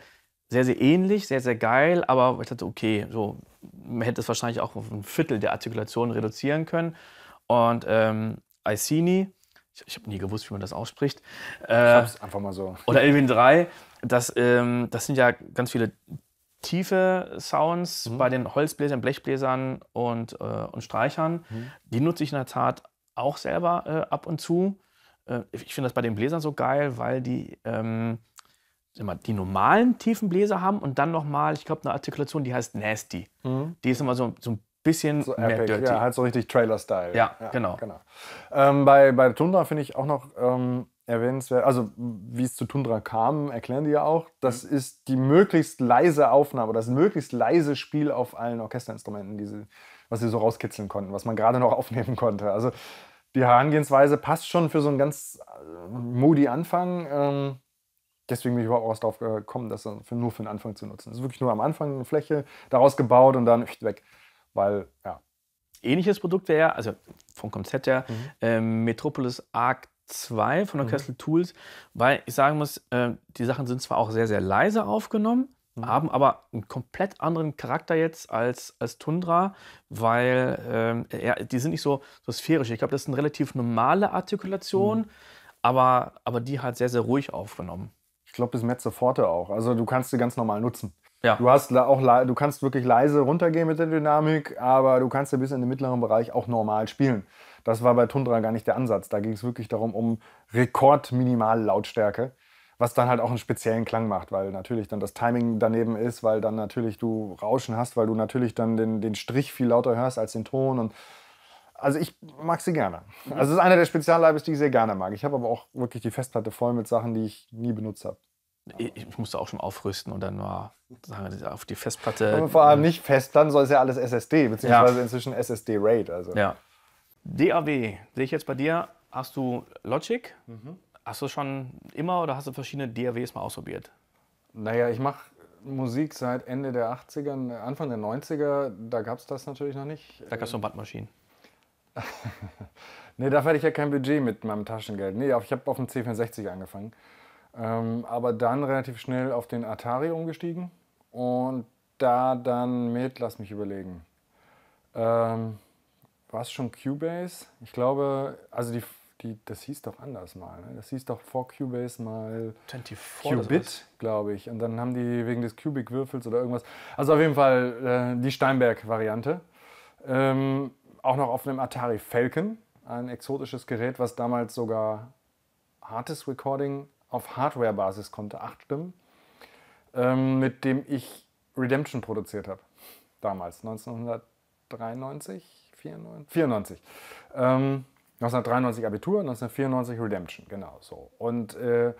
sehr, sehr ähnlich, sehr, sehr geil, aber ich dachte, okay, so, man hätte es wahrscheinlich auch auf ein Viertel der Artikulation reduzieren können. Und ähm, Icini, ich, ich habe nie gewusst, wie man das ausspricht. Äh, ich
einfach mal so. Oder Elvin
3, das, ähm, das sind ja ganz viele tiefe Sounds mhm. bei den Holzbläsern, Blechbläsern und, äh, und Streichern. Mhm. Die nutze ich in der Tat auch selber äh, ab und zu. Äh, ich finde das bei den Bläsern so geil, weil die. Ähm, immer die normalen tiefen Bläser haben und dann nochmal, ich glaube, eine Artikulation, die heißt Nasty. Mhm.
Die ist immer so, so ein bisschen so mehr epic. dirty. Ja, halt so richtig Trailer-Style. Ja, ja, genau. genau. Ähm, bei, bei Tundra finde ich auch noch ähm, erwähnenswert, also wie es zu Tundra kam, erklären die ja auch, das mhm. ist die möglichst leise Aufnahme, das möglichst leise Spiel auf allen Orchesterinstrumenten, die sie, was sie so rauskitzeln konnten, was man gerade noch aufnehmen konnte. Also die Herangehensweise passt schon für so einen ganz äh, moody Anfang. Ähm, deswegen bin ich überhaupt erst darauf gekommen, das für, nur für den Anfang zu nutzen. Das ist wirklich nur am Anfang eine Fläche daraus gebaut und dann weg. Weil, ja. Ähnliches Produkt wäre also vom Konzept her, mhm.
ähm, Metropolis Arc 2 von der mhm. Kessel Tools, weil ich sagen muss, äh, die Sachen sind zwar auch sehr, sehr leise aufgenommen, mhm. haben aber einen komplett anderen Charakter jetzt als, als Tundra, weil ähm, ja, die sind nicht so, so sphärisch. Ich glaube, das ist eine relativ
normale Artikulation, mhm. aber, aber die hat sehr, sehr ruhig aufgenommen ich glaube, bis Mezzoforte auch. Also du kannst sie ganz normal nutzen. Ja. Du, hast auch, du kannst wirklich leise runtergehen mit der Dynamik, aber du kannst sie bis in den mittleren Bereich auch normal spielen. Das war bei Tundra gar nicht der Ansatz. Da ging es wirklich darum, um Rekordminimallautstärke, was dann halt auch einen speziellen Klang macht, weil natürlich dann das Timing daneben ist, weil dann natürlich du Rauschen hast, weil du natürlich dann den, den Strich viel lauter hörst als den Ton und also ich mag sie gerne. Mhm. Also es ist einer der Spezialleibes, die ich sehr gerne mag. Ich habe aber auch wirklich die Festplatte voll mit Sachen, die ich nie benutzt habe. Ich musste auch schon aufrüsten und dann nur sagen wir, auf die Festplatte. Und vor allem äh, nicht fest, dann soll es ja alles SSD, beziehungsweise ja. inzwischen SSD-RAID. Also. Ja. DAW, sehe ich jetzt bei
dir, hast du Logic? Mhm. Hast du schon immer oder hast du verschiedene DAWs mal
ausprobiert? Naja, ich mache Musik seit Ende der 80er, Anfang der 90er. Da gab es das natürlich noch nicht. Da gab
es noch ähm, Bandmaschinen.
nee, dafür hatte ich ja kein Budget mit meinem Taschengeld. Nee, ich habe auf dem C64 angefangen. Ähm, aber dann relativ schnell auf den Atari umgestiegen und da dann mit, lass mich überlegen, ähm, war es schon Cubase? Ich glaube, also die, die, das hieß doch anders mal. Ne? Das hieß doch vor Cubase mal 24, Qubit, glaube ich. Und dann haben die wegen des Cubic-Würfels oder irgendwas. Also auf jeden Fall äh, die Steinberg-Variante. Ähm, auch noch auf einem Atari Falcon, ein exotisches Gerät, was damals sogar hartes Recording auf Hardware-Basis konnte, acht Stimmen, ähm, mit dem ich Redemption produziert habe. Damals, 1993, 94? 94. Ähm, 1993 Abitur, 1994 Redemption, genau so. Und äh,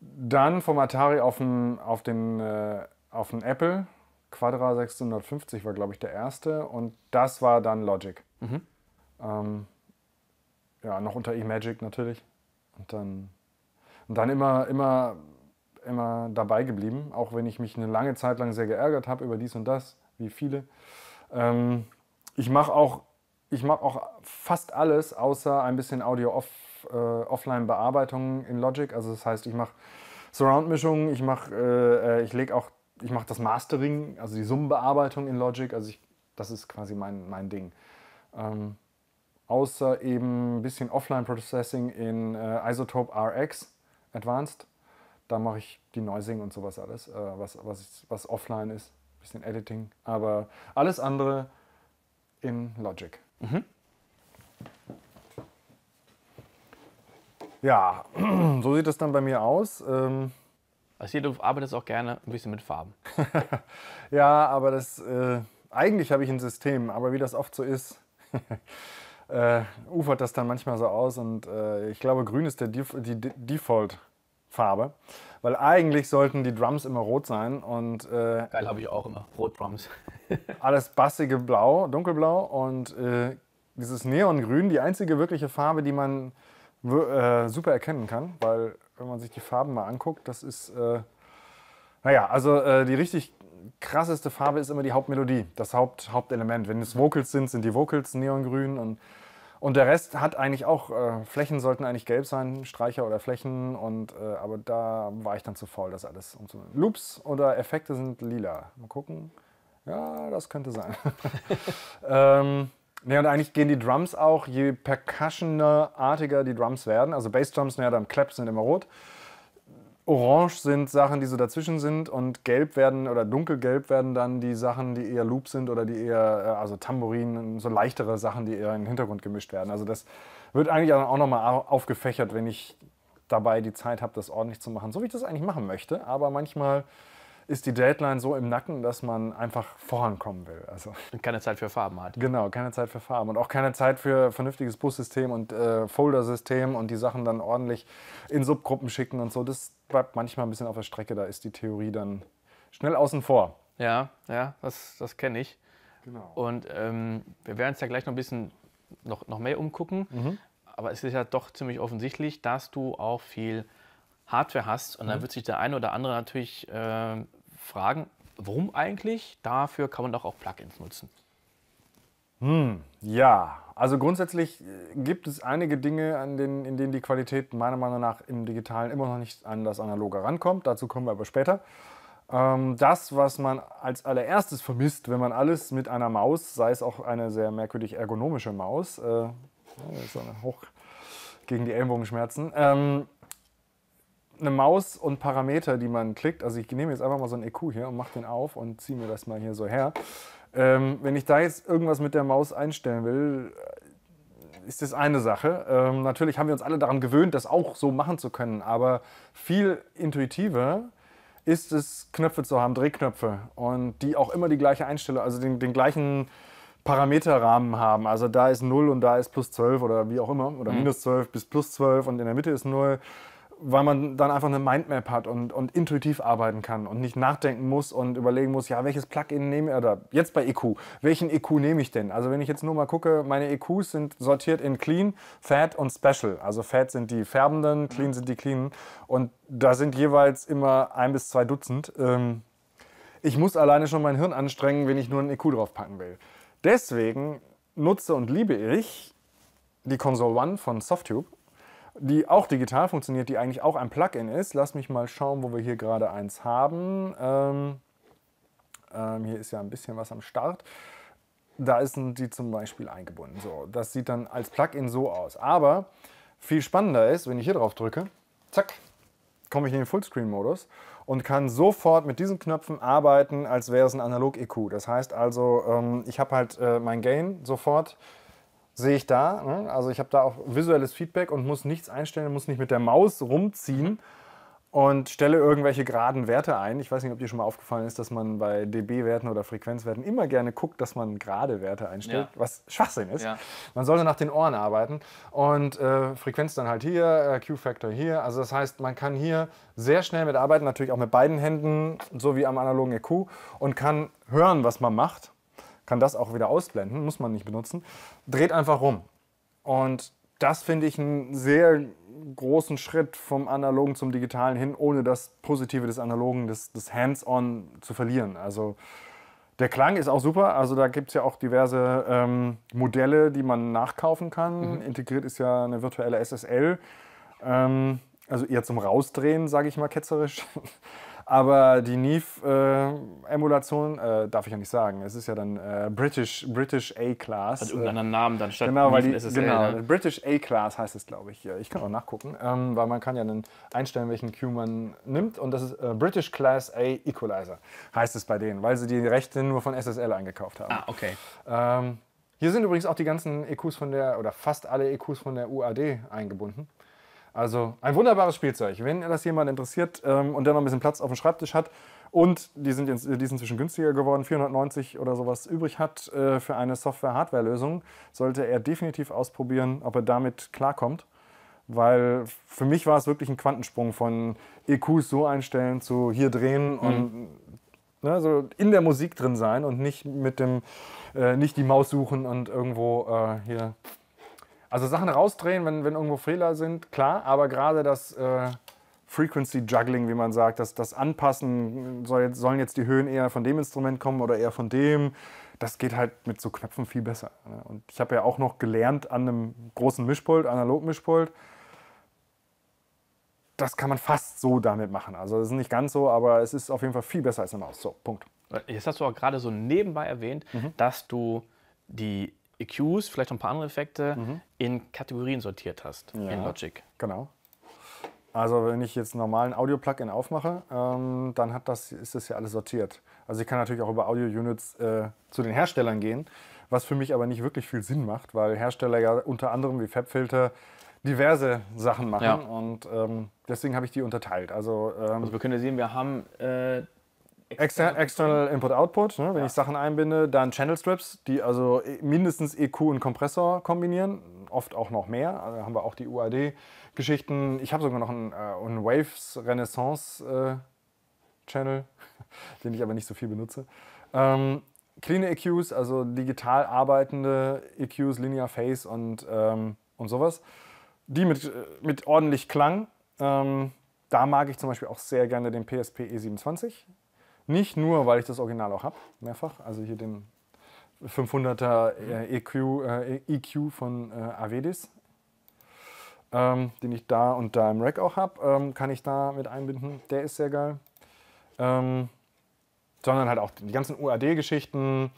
dann vom Atari auf den, auf den, äh, auf den Apple, Quadra 650 war, glaube ich, der erste. Und das war dann Logic. Mhm. Ähm, ja, noch unter E-Magic natürlich. Und dann, und dann immer, immer, immer dabei geblieben, auch wenn ich mich eine lange Zeit lang sehr geärgert habe über dies und das, wie viele. Ähm, ich mache auch, mach auch fast alles, außer ein bisschen Audio-Off äh, Offline-Bearbeitungen in Logic. Also das heißt, ich mache Surround-Mischungen, ich mache, äh, äh, ich auch, ich mache das Mastering, also die Summenbearbeitung in Logic. Also ich, das ist quasi mein, mein Ding. Ähm, außer eben ein bisschen Offline-Processing in äh, Isotope RX Advanced. Da mache ich die Noising und sowas alles, äh, was, was, was offline ist, ein bisschen Editing. Aber alles andere in Logic. Mhm. Ja, so sieht es dann bei mir aus. Ähm,
also du arbeitest auch gerne ein bisschen mit Farben.
ja, aber das äh, eigentlich habe ich ein System, aber wie das oft so ist, äh, ufert das dann manchmal so aus und äh, ich glaube, grün ist der Def die De Default. Farbe, weil eigentlich sollten die Drums immer rot sein und äh, geil habe ich auch immer rot Drums. alles bassige Blau, dunkelblau und äh, dieses Neongrün, die einzige wirkliche Farbe, die man äh, super erkennen kann, weil wenn man sich die Farben mal anguckt, das ist äh, naja, also äh, die richtig krasseste Farbe ist immer die Hauptmelodie, das Haupt, Hauptelement. Wenn es Vocals sind, sind die Vocals neongrün und, und der Rest hat eigentlich auch, äh, Flächen sollten eigentlich gelb sein, Streicher oder Flächen, und, äh, aber da war ich dann zu faul, das alles umzunehmen. Loops oder Effekte sind lila. Mal gucken. Ja, das könnte sein. ähm, Ne, und eigentlich gehen die Drums auch, je percussionerartiger die Drums werden, also Bassdrums näher am Clap sind immer rot, Orange sind Sachen, die so dazwischen sind und gelb werden oder dunkelgelb werden dann die Sachen, die eher Loop sind oder die eher, äh, also Tambourinen, so leichtere Sachen, die eher in den Hintergrund gemischt werden. Also das wird eigentlich auch nochmal aufgefächert, wenn ich dabei die Zeit habe, das ordentlich zu machen, so wie ich das eigentlich machen möchte. Aber manchmal ist die Deadline so im Nacken, dass man einfach vorankommen will. Also und keine Zeit für Farben hat. Genau, keine Zeit für Farben und auch keine Zeit für vernünftiges Bussystem und äh, Foldersystem und die Sachen dann ordentlich in Subgruppen schicken und so. Das bleibt manchmal ein bisschen auf der Strecke, da ist die Theorie dann schnell außen vor.
Ja, ja, das, das kenne ich. Genau. Und ähm, wir werden es ja gleich noch ein bisschen noch, noch mehr umgucken. Mhm. Aber es ist ja doch ziemlich offensichtlich, dass du auch viel Hardware hast und dann mhm. wird sich der eine oder andere natürlich äh, fragen, warum eigentlich? Dafür kann man doch auch Plugins nutzen.
Hm, ja, also grundsätzlich äh, gibt es einige Dinge, an denen, in denen die Qualität meiner Meinung nach im Digitalen immer noch nicht an das Analoge rankommt. Dazu kommen wir aber später. Ähm, das, was man als allererstes vermisst, wenn man alles mit einer Maus, sei es auch eine sehr merkwürdig ergonomische Maus, äh, hoch gegen die Ellenbogenschmerzen, ähm, eine Maus und Parameter, die man klickt. Also ich nehme jetzt einfach mal so einen EQ hier und mache den auf und ziehe mir das mal hier so her. Ähm, wenn ich da jetzt irgendwas mit der Maus einstellen will, äh, ist das eine Sache. Ähm, natürlich haben wir uns alle daran gewöhnt, das auch so machen zu können, aber viel intuitiver ist es, Knöpfe zu haben, Drehknöpfe und die auch immer die gleiche Einstellung, also den, den gleichen Parameterrahmen haben. Also da ist 0 und da ist plus 12 oder wie auch immer, oder mhm. minus 12 bis plus 12 und in der Mitte ist 0 weil man dann einfach eine Mindmap hat und, und intuitiv arbeiten kann und nicht nachdenken muss und überlegen muss, ja, welches Plugin nehme ich, oder jetzt bei EQ, welchen EQ nehme ich denn? Also wenn ich jetzt nur mal gucke, meine EQs sind sortiert in Clean, Fat und Special. Also Fat sind die färbenden, Clean sind die cleanen und da sind jeweils immer ein bis zwei Dutzend. Ähm, ich muss alleine schon mein Hirn anstrengen, wenn ich nur einen EQ draufpacken will. Deswegen nutze und liebe ich die Console One von Softube die auch digital funktioniert, die eigentlich auch ein Plugin ist. Lass mich mal schauen, wo wir hier gerade eins haben. Ähm, ähm, hier ist ja ein bisschen was am Start. Da ist die zum Beispiel eingebunden. So, das sieht dann als Plugin so aus. Aber viel spannender ist, wenn ich hier drauf drücke, zack, komme ich in den Fullscreen-Modus und kann sofort mit diesen Knöpfen arbeiten, als wäre es ein Analog-EQ. Das heißt also, ähm, ich habe halt äh, mein Gain sofort sehe ich da. Ne? Also ich habe da auch visuelles Feedback und muss nichts einstellen, muss nicht mit der Maus rumziehen und stelle irgendwelche geraden Werte ein. Ich weiß nicht, ob dir schon mal aufgefallen ist, dass man bei dB-Werten oder Frequenzwerten immer gerne guckt, dass man gerade Werte einstellt, ja. was Schwachsinn ist. Ja. Man sollte nach den Ohren arbeiten und äh, Frequenz dann halt hier, äh, Q-Factor hier. Also das heißt, man kann hier sehr schnell mitarbeiten, natürlich auch mit beiden Händen, so wie am analogen EQ und kann hören, was man macht kann das auch wieder ausblenden, muss man nicht benutzen. Dreht einfach rum. Und das finde ich einen sehr großen Schritt vom Analogen zum Digitalen hin, ohne das Positive des Analogen, des, des Hands-on zu verlieren. Also der Klang ist auch super. Also da gibt es ja auch diverse ähm, Modelle, die man nachkaufen kann. Mhm. Integriert ist ja eine virtuelle SSL. Ähm, also eher zum Rausdrehen, sage ich mal ketzerisch. Aber die Neve-Emulation äh, darf ich ja nicht sagen. Es ist ja dann äh, British, British A-Class. Hat irgendeinen Namen dann statt genau, weil die, SSL, Genau, ne? British A-Class heißt es, glaube ich. ich kann auch nachgucken, ähm, weil man kann ja dann einstellen, welchen Q man nimmt. Und das ist äh, British Class A Equalizer, heißt es bei denen, weil sie die Rechte nur von SSL eingekauft haben. Ah, okay. Ähm, hier sind übrigens auch die ganzen EQs von der, oder fast alle EQs von der UAD eingebunden. Also ein wunderbares Spielzeug. Wenn das jemand interessiert ähm, und der noch ein bisschen Platz auf dem Schreibtisch hat und die sind, jetzt, die sind zwischen günstiger geworden, 490 oder sowas übrig hat äh, für eine Software-Hardware-Lösung, sollte er definitiv ausprobieren, ob er damit klarkommt. Weil für mich war es wirklich ein Quantensprung von EQs so einstellen zu hier drehen mhm. und ne, so in der Musik drin sein und nicht mit dem, äh, nicht die Maus suchen und irgendwo äh, hier also Sachen rausdrehen, wenn, wenn irgendwo Fehler sind, klar, aber gerade das äh, Frequency Juggling, wie man sagt, das, das Anpassen, soll jetzt, sollen jetzt die Höhen eher von dem Instrument kommen oder eher von dem, das geht halt mit so Knöpfen viel besser. Ne? Und ich habe ja auch noch gelernt an einem großen Mischpult, Analogmischpult, das kann man fast so damit machen. Also das ist nicht ganz so, aber es ist auf jeden Fall viel besser als eine Maus. So, Punkt.
Jetzt hast du auch gerade so nebenbei erwähnt, mhm. dass du die EQs, vielleicht noch ein paar andere Effekte, mhm. in Kategorien sortiert hast ja, in Logic.
Genau. Also wenn ich jetzt einen normalen Audio-Plugin aufmache, ähm, dann hat das, ist das ja alles sortiert. Also ich kann natürlich auch über Audio-Units äh, zu den Herstellern gehen, was für mich aber nicht wirklich viel Sinn macht, weil Hersteller ja unter anderem wie Fabfilter diverse Sachen machen ja. und ähm, deswegen habe ich die unterteilt. Also, ähm, also wir können ja sehen, wir haben äh, External, External Input-Output, ne? wenn ja. ich Sachen einbinde, dann Channel Strips, die also mindestens EQ und Kompressor kombinieren, oft auch noch mehr. Also haben wir auch die UAD-Geschichten. Ich habe sogar noch einen, äh, einen Waves Renaissance-Channel, äh, den ich aber nicht so viel benutze. Ähm, clean EQs, also digital arbeitende EQs, Linear Phase und, ähm, und sowas. Die mit, äh, mit ordentlich Klang. Ähm, da mag ich zum Beispiel auch sehr gerne den PSP E27. Nicht nur, weil ich das Original auch habe, mehrfach. Also hier den 500er äh, EQ, äh, EQ von äh, Avedis, ähm, den ich da und da im Rack auch habe, ähm, kann ich da mit einbinden. Der ist sehr geil. Ähm, sondern halt auch die ganzen UAD-Geschichten,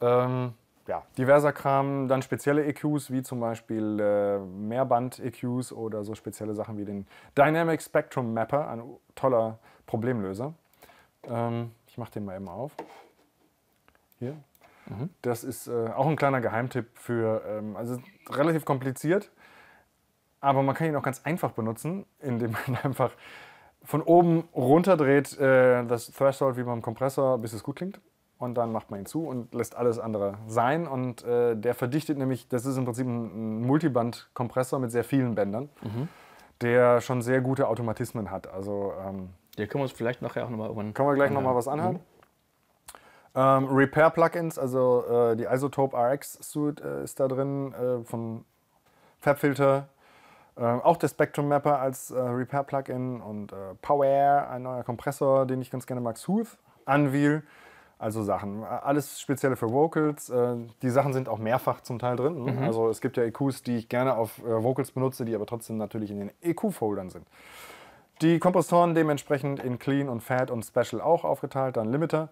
ähm, ja, diverser Kram, dann spezielle EQs, wie zum Beispiel äh, Mehrband-EQs oder so spezielle Sachen wie den Dynamic Spectrum Mapper, ein toller Problemlöser. Ähm, ich mache den mal eben auf. Hier. Mhm. Das ist äh, auch ein kleiner Geheimtipp für, ähm, also relativ kompliziert, aber man kann ihn auch ganz einfach benutzen, indem man einfach von oben runterdreht äh, das Threshold wie beim Kompressor, bis es gut klingt. Und dann macht man ihn zu und lässt alles andere sein. Und äh, der verdichtet nämlich, das ist im Prinzip ein, Multiband-Kompressor mit sehr vielen Bändern, mhm. der schon sehr gute Automatismen hat. Also ähm, die können wir uns vielleicht nachher auch nochmal irgendwann. Können wir gleich nochmal was anhören? Mhm. Ähm, Repair Plugins, also äh, die Isotope RX Suite äh, ist da drin äh, von Fabfilter. Ähm, auch der Spectrum Mapper als äh, Repair Plugin und äh, Power, ein neuer Kompressor, den ich ganz gerne mag, Sooth, Anvil, also Sachen. Alles spezielle für Vocals. Äh, die Sachen sind auch mehrfach zum Teil drin. Ne? Mhm. Also es gibt ja EQs, die ich gerne auf Vocals benutze, die aber trotzdem natürlich in den EQ-Foldern sind. Die Kompostoren dementsprechend in Clean und Fat und Special auch aufgeteilt, dann Limiter.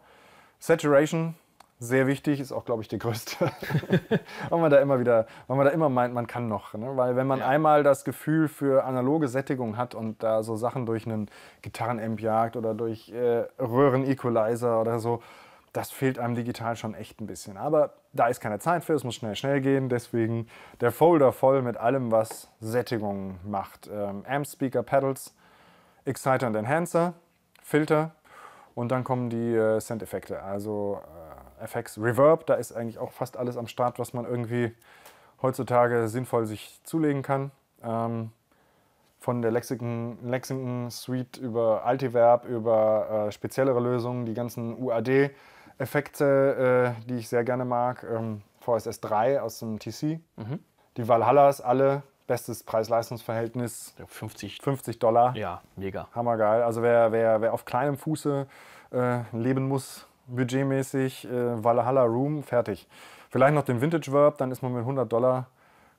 Saturation, sehr wichtig, ist auch, glaube ich, die größte. weil man da immer wieder, weil man da immer meint, man kann noch. Ne? Weil wenn man ja. einmal das Gefühl für analoge Sättigung hat und da so Sachen durch einen Gitarrenamp jagt oder durch äh, Röhren-Equalizer oder so, das fehlt einem digital schon echt ein bisschen. Aber da ist keine Zeit für, es muss schnell, schnell gehen. Deswegen der Folder voll mit allem, was Sättigung macht. Ähm, Amp-Speaker, Pedals, Exciter und Enhancer, Filter und dann kommen die äh, Send-Effekte, also äh, FX Reverb. Da ist eigentlich auch fast alles am Start, was man irgendwie heutzutage sinnvoll sich zulegen kann. Ähm, von der Lexington, Lexington Suite über Altiverb, über äh, speziellere Lösungen, die ganzen UAD-Effekte, äh, die ich sehr gerne mag, ähm, VSS3 aus dem TC, mhm. die Valhallas alle bestes Preis-Leistungs-Verhältnis. 50. 50 Dollar. Ja, mega. Hammergeil. Also wer, wer, wer auf kleinem Fuße äh, leben muss, budgetmäßig, äh, Valhalla Room, fertig. Vielleicht noch den Vintage Verb, dann ist man mit 100 Dollar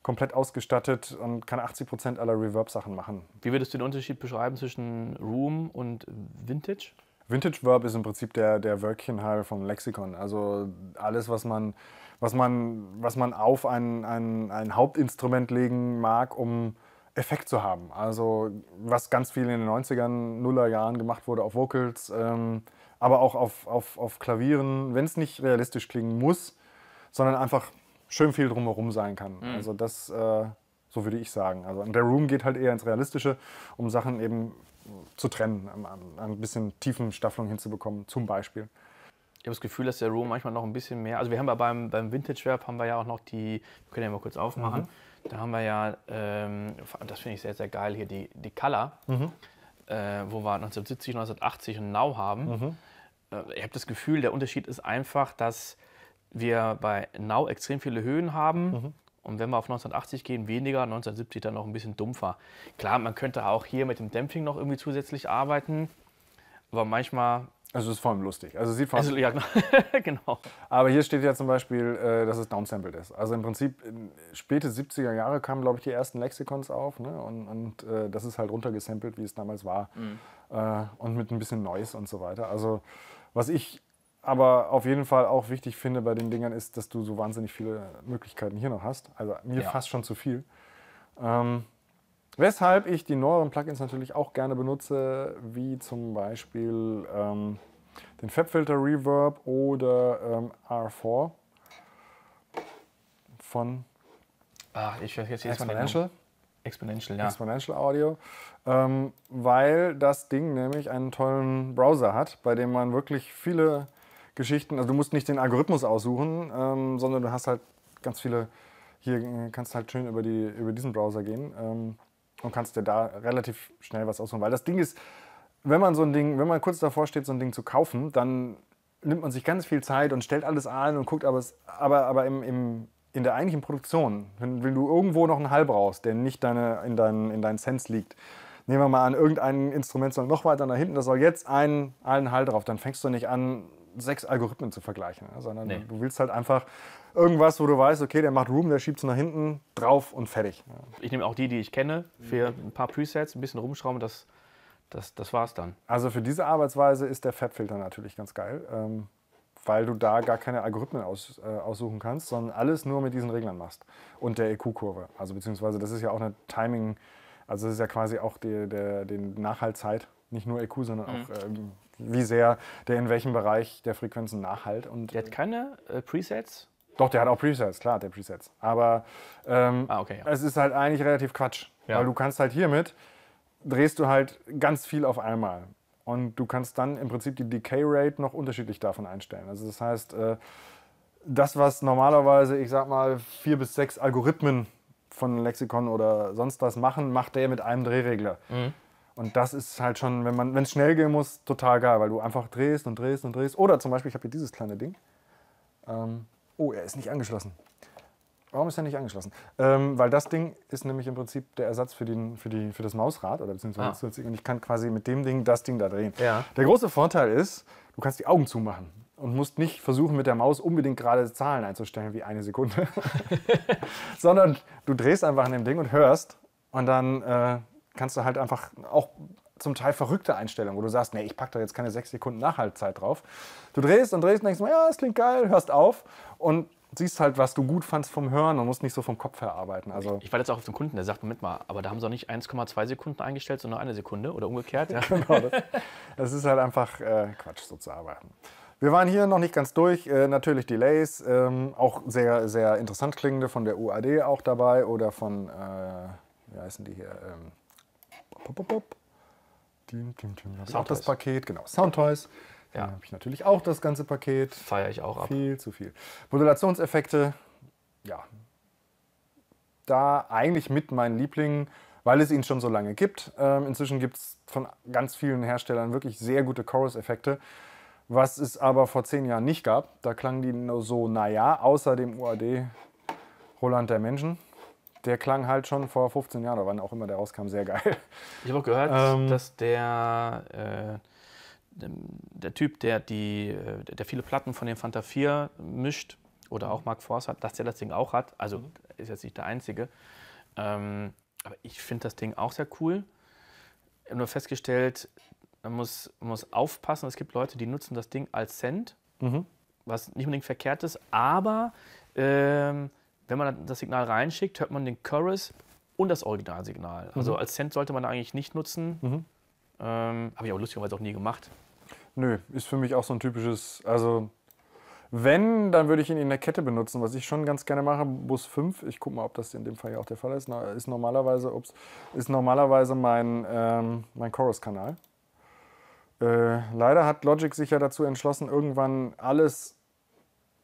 komplett ausgestattet und kann 80% Prozent aller Reverb-Sachen machen.
Wie würdest du den Unterschied beschreiben zwischen Room und Vintage?
Vintage Verb ist im Prinzip der, der Wörtchenhail vom Lexikon. Also alles, was man was man, was man auf ein, ein, ein Hauptinstrument legen mag, um Effekt zu haben. Also was ganz viel in den 90ern, Nuller Jahren gemacht wurde auf Vocals, ähm, aber auch auf, auf, auf Klavieren, wenn es nicht realistisch klingen muss, sondern einfach schön viel drumherum sein kann. Mhm. Also das, äh, so würde ich sagen. Also der Room geht halt eher ins Realistische, um Sachen eben zu trennen, ein bisschen tiefen Staffelung hinzubekommen, zum Beispiel
ich habe das Gefühl, dass der Roh manchmal noch ein bisschen mehr. Also wir haben ja beim, beim Vintage Wrap haben wir ja auch noch die. Wir können ja mal kurz aufmachen. Mhm. Da haben wir ja, ähm, das finde ich sehr, sehr geil hier, die, die Color, mhm. äh, wo wir 1970, 1980 und Now haben. Mhm. Äh, ich habe das Gefühl, der Unterschied ist einfach, dass wir bei Now extrem viele Höhen haben. Mhm. Und wenn wir auf 1980 gehen, weniger, 1970 dann noch ein bisschen dumpfer. Klar, man könnte auch hier mit dem Dämpfing noch irgendwie zusätzlich arbeiten, aber manchmal
also es ist vor allem lustig. Also sieht vor also, allem also, ja, genau. Aber hier steht ja zum Beispiel, äh, dass es downsampled ist. Also im Prinzip ähm, späte 70er Jahre kamen, glaube ich, die ersten Lexikons auf, ne? Und, und äh, das ist halt runtergesampelt, wie es damals war. Mhm. Äh, und mit ein bisschen Noise und so weiter. Also was ich aber auf jeden Fall auch wichtig finde bei den Dingern ist, dass du so wahnsinnig viele Möglichkeiten hier noch hast. Also mir ja. fast schon zu viel. Ähm, Weshalb ich die neueren Plugins natürlich auch gerne benutze, wie zum Beispiel ähm, den FabFilter Reverb oder ähm, R4 von ah, ich jetzt Exponential. Exponential, ja. Exponential Audio, ähm, weil das Ding nämlich einen tollen Browser hat, bei dem man wirklich viele Geschichten, also du musst nicht den Algorithmus aussuchen, ähm, sondern du hast halt ganz viele, hier äh, kannst halt schön über, die, über diesen Browser gehen. Ähm, und kannst dir da relativ schnell was ausholen. Weil das Ding ist, wenn man so ein Ding, wenn man kurz davor steht, so ein Ding zu kaufen, dann nimmt man sich ganz viel Zeit und stellt alles an und guckt, aber, es, aber, aber im, im, in der eigentlichen Produktion, wenn, wenn, du irgendwo noch einen Hall brauchst, der nicht deine, in, dein, in deinen Sense liegt, nehmen wir mal an, irgendein Instrument soll noch weiter nach hinten, da soll jetzt ein, ein Hall drauf, dann fängst du nicht an, sechs Algorithmen zu vergleichen, sondern nee. du willst halt einfach irgendwas, wo du weißt, okay, der macht Room, der schiebt es nach hinten, drauf und fertig.
Ich nehme auch die, die ich kenne, für ein paar Presets, ein bisschen rumschrauben, das, das, das war's dann.
Also für diese Arbeitsweise ist der fab natürlich ganz geil, ähm, weil du da gar keine Algorithmen aus, äh, aussuchen kannst, sondern alles nur mit diesen Reglern machst und der EQ-Kurve. Also beziehungsweise das ist ja auch eine Timing, also das ist ja quasi auch die, der, den Nachhaltzeit, nicht nur EQ, sondern mhm. auch ähm, wie sehr der in welchem Bereich der Frequenzen nachhalt. Und, der hat äh, keine äh, Presets, doch, der hat auch Presets, klar, der Presets. Aber ähm, ah, okay, ja. es ist halt eigentlich relativ Quatsch. Ja. Weil du kannst halt hiermit, drehst du halt ganz viel auf einmal. Und du kannst dann im Prinzip die Decay Rate noch unterschiedlich davon einstellen. Also das heißt, äh, das, was normalerweise, ich sag mal, vier bis sechs Algorithmen von Lexikon oder sonst was machen, macht der mit einem Drehregler. Mhm. Und das ist halt schon, wenn man, wenn es schnell gehen muss, total geil, weil du einfach drehst und drehst und drehst. Oder zum Beispiel, ich habe hier dieses kleine Ding. Ähm, Oh, er ist nicht angeschlossen. Warum ist er nicht angeschlossen? Ähm, weil das Ding ist nämlich im Prinzip der Ersatz für, den, für, die, für das Mausrad oder beziehungsweise ah. und ich kann quasi mit dem Ding das Ding da drehen. Ja. Der große Vorteil ist, du kannst die Augen zumachen und musst nicht versuchen, mit der Maus unbedingt gerade Zahlen einzustellen wie eine Sekunde, sondern du drehst einfach an dem Ding und hörst und dann äh, kannst du halt einfach auch zum Teil verrückte Einstellungen, wo du sagst, nee, ich packe da jetzt keine sechs Sekunden Nachhaltzeit drauf. Du drehst und drehst und denkst, ja, das klingt geil, hörst auf und siehst halt, was du gut fandst vom Hören und musst nicht so vom Kopf her arbeiten. Also ich war jetzt auch auf dem Kunden, der sagt, Moment mal, aber da haben
sie auch nicht 1,2 Sekunden eingestellt, sondern eine Sekunde oder umgekehrt. Ja. genau, das, ist halt einfach
äh, Quatsch, so zu arbeiten. Wir waren hier noch nicht ganz durch. Äh, natürlich Delays, ähm, auch sehr, sehr interessant klingende von der UAD auch dabei oder von, äh, wie heißen die hier? Ähm, pop, pop, pop. Dim, dim, dim. Sound auch das Paket, genau. Soundtoys. Ja. habe ich natürlich auch das ganze Paket. Feiere ich auch ab. Viel zu viel. Modulationseffekte, ja. Da eigentlich mit meinen Lieblingen, weil es ihn schon so lange gibt. Ähm, inzwischen gibt es von ganz vielen Herstellern wirklich sehr gute Chorus-Effekte, was es aber vor zehn Jahren nicht gab. Da klangen die nur so, naja, außer dem UAD Roland der Menschen. Der klang halt schon vor 15 Jahren oder wann auch immer der rauskam, sehr geil.
Ich habe auch gehört, ähm, dass der. Äh ähm, der Typ, der, die, äh, der viele Platten von den Fanta 4 mischt, oder auch Mark Force hat, dass der das Ding auch hat. Also mhm. ist jetzt nicht der Einzige. Ähm, aber ich finde das Ding auch sehr cool. Ich habe nur festgestellt, man muss, man muss aufpassen. Es gibt Leute, die nutzen das Ding als Cent, mhm. was nicht unbedingt verkehrt ist. Aber ähm, wenn man das Signal reinschickt, hört man den Chorus und das Originalsignal. Also mhm. als Cent sollte man eigentlich nicht nutzen. Mhm. Ähm, Habe ich auch lustigerweise auch nie gemacht.
Nö, ist für mich auch so ein typisches, also wenn, dann würde ich ihn in der Kette benutzen, was ich schon ganz gerne mache. Bus 5, ich gucke mal, ob das in dem Fall ja auch der Fall ist, ist normalerweise, ups, ist normalerweise mein, ähm, mein Chorus-Kanal. Äh, leider hat Logic sich ja dazu entschlossen, irgendwann alles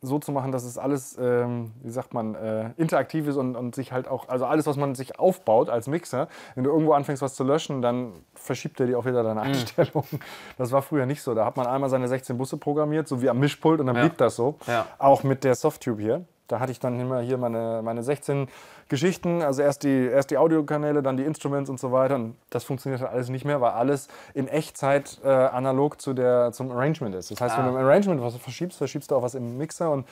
so zu machen, dass es alles, ähm, wie sagt man, äh, interaktiv ist und, und sich halt auch, also alles, was man sich aufbaut als Mixer, wenn du irgendwo anfängst, was zu löschen, dann verschiebt er dir auch wieder deine mhm. Einstellung. Mhm. Das war früher nicht so. Da hat man einmal seine 16 Busse programmiert, so wie am Mischpult und dann ja. blieb das so. Ja. Auch mit der Softtube hier da hatte ich dann immer hier meine, meine 16 Geschichten, also erst die, erst die Audiokanäle, dann die Instruments und so weiter. Und das funktioniert dann alles nicht mehr, weil alles in Echtzeit äh, analog zu der, zum Arrangement ist. Das heißt, ah. wenn du im Arrangement was verschiebst, verschiebst du auch was im Mixer. Und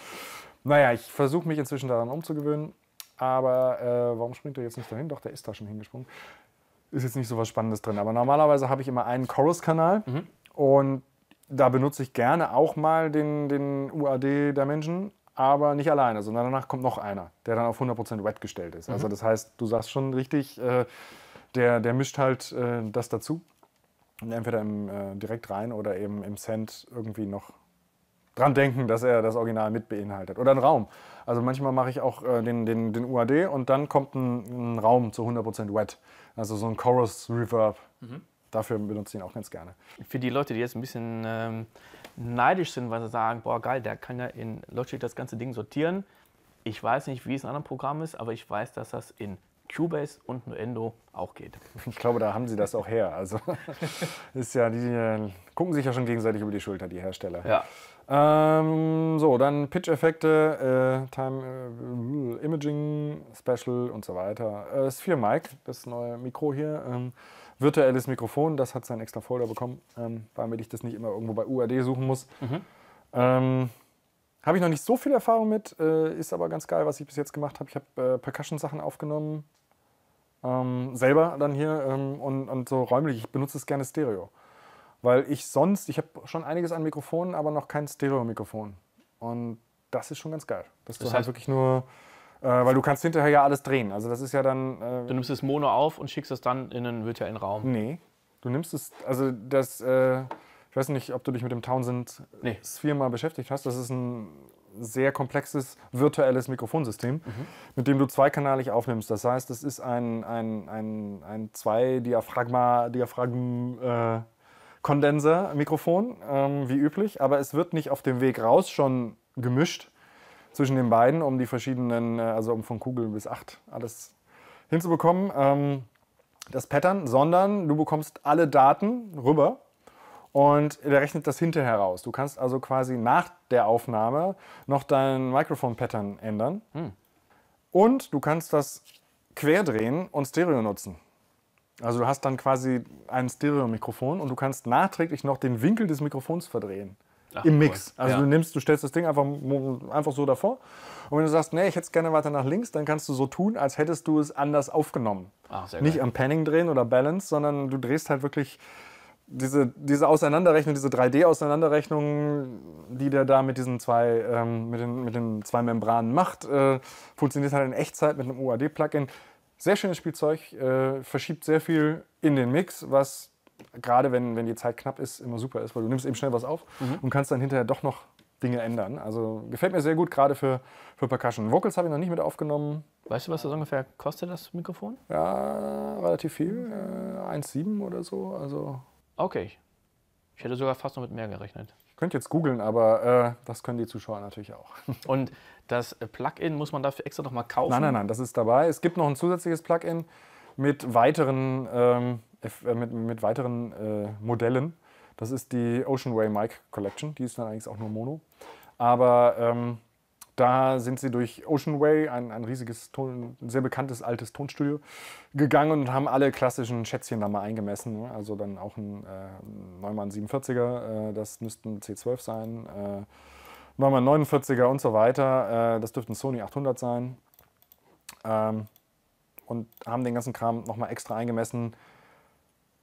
naja, ich versuche mich inzwischen daran umzugewöhnen. Aber äh, warum springt er jetzt nicht dahin? Doch, der ist da schon hingesprungen. Ist jetzt nicht so was Spannendes drin. Aber normalerweise habe ich immer einen Chorus-Kanal mhm. und da benutze ich gerne auch mal den, den UAD Dimension aber nicht alleine, sondern danach kommt noch einer, der dann auf 100% wet gestellt ist. Also mhm. Also das heißt, du sagst schon richtig, äh, der, der mischt halt äh, das dazu. Entweder im, äh, direkt rein oder eben im Cent irgendwie noch dran denken, dass er das Original mit beinhaltet. Oder ein Raum. Also manchmal mache ich auch den, den, den UAD und dann kommt ein, ein Raum zu 100% wet. Also so ein Chorus Reverb. Mhm. Dafür benutze ich ihn auch ganz gerne.
Für die Leute, die jetzt ein bisschen ähm, neidisch sind, weil sie sagen, boah geil, der kann ja in Logic das ganze Ding sortieren. Ich weiß nicht, wie es in anderen Programmen ist, aber ich weiß, dass das in
Cubase und Nuendo auch geht. Ich glaube, da haben sie das auch her. Also ist ja, die, die äh, gucken sich ja schon gegenseitig über die Schulter, die Hersteller. Ja. Ähm, so, dann Pitch-Effekte, äh, Time, äh, Imaging, Special und so weiter. Äh, Sphere Mic, das neue Mikro hier. Ähm, virtuelles Mikrofon, das hat sein extra Folder bekommen, ähm, damit ich das nicht immer irgendwo bei UAD suchen muss. Mhm. Ähm, habe ich noch nicht so viel Erfahrung mit, äh, ist aber ganz geil, was ich bis jetzt gemacht habe. Ich habe äh, Percussion-Sachen aufgenommen, ähm, selber dann hier ähm, und, und so räumlich. Ich benutze es gerne Stereo. Weil ich sonst, ich habe schon einiges an Mikrofonen, aber noch kein Stereo-Mikrofon. Und das ist schon ganz geil. Dass das du halt wirklich nur, äh, weil du kannst hinterher ja alles drehen. Also das ist ja dann... Äh, du nimmst das Mono auf und schickst das dann in einen virtuellen Raum. Nee, du nimmst es, also das... Äh, ich weiß nicht, ob du dich mit dem Townsend nee. Sphere mal beschäftigt hast. Das ist ein sehr komplexes virtuelles Mikrofonsystem, mhm. mit dem du zweikanalig aufnimmst. Das heißt, es ist ein, ein, ein, ein zwei Diaphragma, Diaphragm, äh, Kondensermikrofon, ähm, wie üblich, aber es wird nicht auf dem Weg raus schon gemischt zwischen den beiden, um die verschiedenen, äh, also um von Kugel bis 8 alles hinzubekommen, ähm, das Pattern, sondern du bekommst alle Daten rüber und der rechnet das hinterher raus. Du kannst also quasi nach der Aufnahme noch dein Mikrofon-Pattern ändern hm. und du kannst das querdrehen und Stereo nutzen. Also du hast dann quasi ein Stereo-Mikrofon und du kannst nachträglich noch den Winkel des Mikrofons verdrehen. Ach, Im Mix. Cool. Also ja. du nimmst, du stellst das Ding einfach, einfach so davor. Und wenn du sagst, nee, ich hätte es gerne weiter nach links, dann kannst du so tun, als hättest du es anders aufgenommen. Ach, Nicht am Panning drehen oder Balance, sondern du drehst halt wirklich diese, diese Auseinanderrechnung, diese 3D-Auseinanderrechnung, die der da mit diesen zwei, ähm, mit den, mit den zwei Membranen macht, äh, funktioniert halt in Echtzeit mit einem UAD-Plugin. Sehr schönes Spielzeug, äh, verschiebt sehr viel in den Mix, was gerade wenn, wenn die Zeit knapp ist, immer super ist, weil du nimmst eben schnell was auf mhm. und kannst dann hinterher doch noch Dinge ändern. Also gefällt mir sehr gut, gerade für, für Percussion. Vocals habe ich noch nicht mit aufgenommen. Weißt du, was das ungefähr kostet, das Mikrofon? Ja, relativ viel. Äh, 1,7 oder so. Also okay.
Ich hätte sogar fast noch mit mehr
gerechnet. Ich könnte jetzt googeln, aber äh, das können die Zuschauer natürlich auch. Und das äh,
Plugin muss man dafür extra nochmal kaufen? Nein, nein, nein, das
ist dabei. Es gibt noch ein zusätzliches Plugin mit weiteren, ähm, äh, mit, mit weiteren äh, Modellen. Das ist die Oceanway Mic Collection. Die ist dann eigentlich auch nur Mono. Aber ähm, da sind sie durch Oceanway, ein, ein riesiges, Ton, sehr bekanntes altes Tonstudio, gegangen und haben alle klassischen Schätzchen da mal eingemessen. Also dann auch ein äh, Neumann 47er, äh, das müssten C12 sein. Äh, nochmal 49er und so weiter. Äh, das dürfte ein Sony 800 sein. Ähm, und haben den ganzen Kram nochmal extra eingemessen.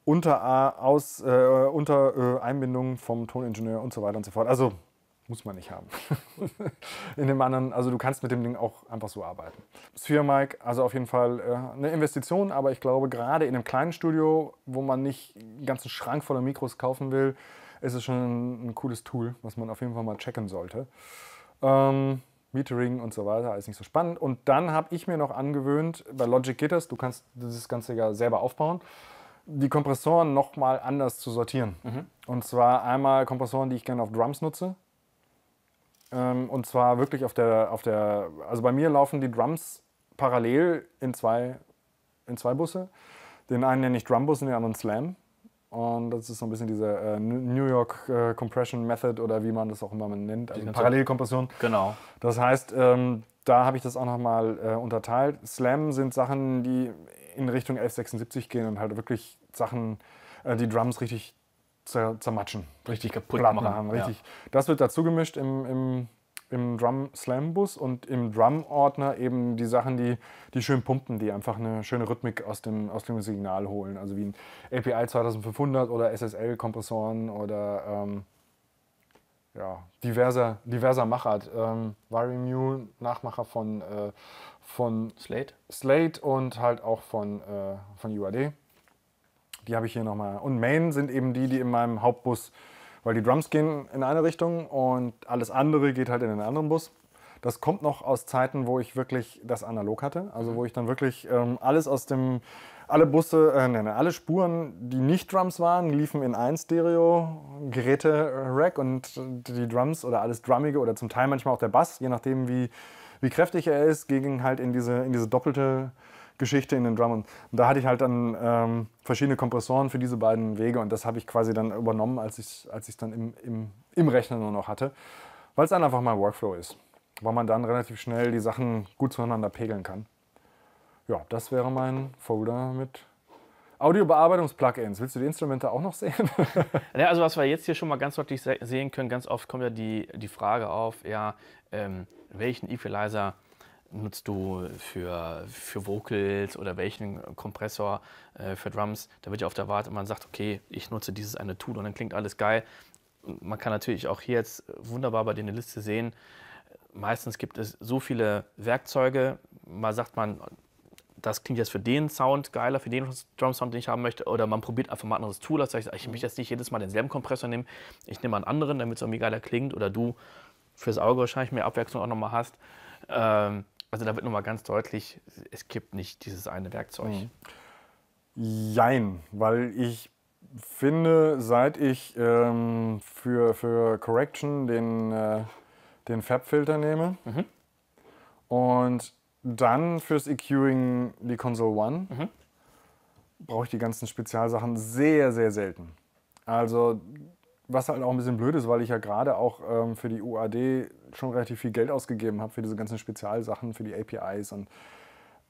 Unter, aus, äh, unter äh, Einbindung vom Toningenieur und so weiter und so fort. Also muss man nicht haben. In dem anderen, also du kannst mit dem Ding auch einfach so arbeiten. Sphere Mic, also auf jeden Fall äh, eine Investition, aber ich glaube, gerade in einem kleinen Studio, wo man nicht einen ganzen Schrank voller Mikros kaufen will, ist es schon ein cooles Tool, was man auf jeden Fall mal checken sollte. Ähm, Metering und so weiter, alles nicht so spannend. Und dann habe ich mir noch angewöhnt, bei Logic geht das, du kannst dieses Ganze ja selber aufbauen, die Kompressoren nochmal anders zu sortieren. Mhm. Und zwar einmal Kompressoren, die ich gerne auf Drums nutze. Ähm, und zwar wirklich auf der, auf der, also bei mir laufen die Drums parallel in zwei, in zwei Busse. Den einen nenne ich Drumbus und den anderen Slam. Und das ist so ein bisschen diese äh, New York äh, Compression Method oder wie man das auch immer nennt, also Parallelkompression. Genau. Das heißt, ähm, da habe ich das auch nochmal äh, unterteilt. Slam sind Sachen, die in Richtung 1176 gehen und halt wirklich Sachen, äh, die Drums richtig zer zermatschen. Richtig kaputt Platten machen. Haben, richtig. Ja. Das wird dazu gemischt im, im im Drum Slam Bus und im Drum Ordner eben die Sachen, die, die schön pumpen, die einfach eine schöne Rhythmik aus dem, aus dem Signal holen. Also wie ein API 2500 oder SSL Kompressoren oder ähm, ja, diverser, diverser Machart. Ähm, Varimune, Nachmacher von, äh, von Slate. Slate und halt auch von, äh, von UAD. Die habe ich hier nochmal. Und Main sind eben die, die in meinem Hauptbus weil die Drums gehen in eine Richtung und alles andere geht halt in den anderen Bus. Das kommt noch aus Zeiten, wo ich wirklich das analog hatte. Also wo mhm. ich dann wirklich ähm, alles aus dem, alle Busse, äh, nein, alle Spuren, die nicht Drums waren, liefen in ein Stereo-Geräte-Rack äh, und die Drums oder alles Drummige oder zum Teil manchmal auch der Bass, je nachdem wie, wie kräftig er ist, ging halt in diese, in diese doppelte Geschichte in den Drummern. Und da hatte ich halt dann ähm, verschiedene Kompressoren für diese beiden Wege und das habe ich quasi dann übernommen, als ich es als dann im, im, im Rechner nur noch hatte, weil es dann einfach mein Workflow ist, weil man dann relativ schnell die Sachen gut zueinander pegeln kann. Ja, das wäre mein Folder mit Audiobearbeitungs-Plugins. Willst du die Instrumente auch noch sehen?
ja, also was wir jetzt hier schon mal ganz deutlich sehen können, ganz oft kommt ja die, die Frage auf, ja, ähm, welchen Equalizer nutzt du für, für Vocals oder welchen Kompressor äh, für Drums. Da wird ja oft erwartet, man sagt, okay, ich nutze dieses eine Tool und dann klingt alles geil. Man kann natürlich auch hier jetzt wunderbar bei dir eine Liste sehen. Meistens gibt es so viele Werkzeuge. Mal sagt man, das klingt jetzt für den Sound geiler, für den Drum-Sound, den ich haben möchte. Oder man probiert einfach mal ein anderes Tool aus. Also ich, ich möchte jetzt nicht jedes Mal denselben Kompressor nehmen. Ich nehme einen anderen, damit es irgendwie geiler klingt. Oder du fürs Auge wahrscheinlich mehr Abwechslung auch nochmal hast. Ähm,
also da wird nochmal ganz deutlich, es gibt nicht dieses eine Werkzeug. Mhm. Jein, weil ich finde, seit ich ähm, für, für Correction den, äh, den Fab-Filter nehme mhm. und dann fürs EQing die Console One, mhm. brauche ich die ganzen Spezialsachen sehr, sehr selten. Also was halt auch ein bisschen blöd ist, weil ich ja gerade auch ähm, für die UAD schon relativ viel Geld ausgegeben habe für diese ganzen Spezialsachen, für die APIs. Und,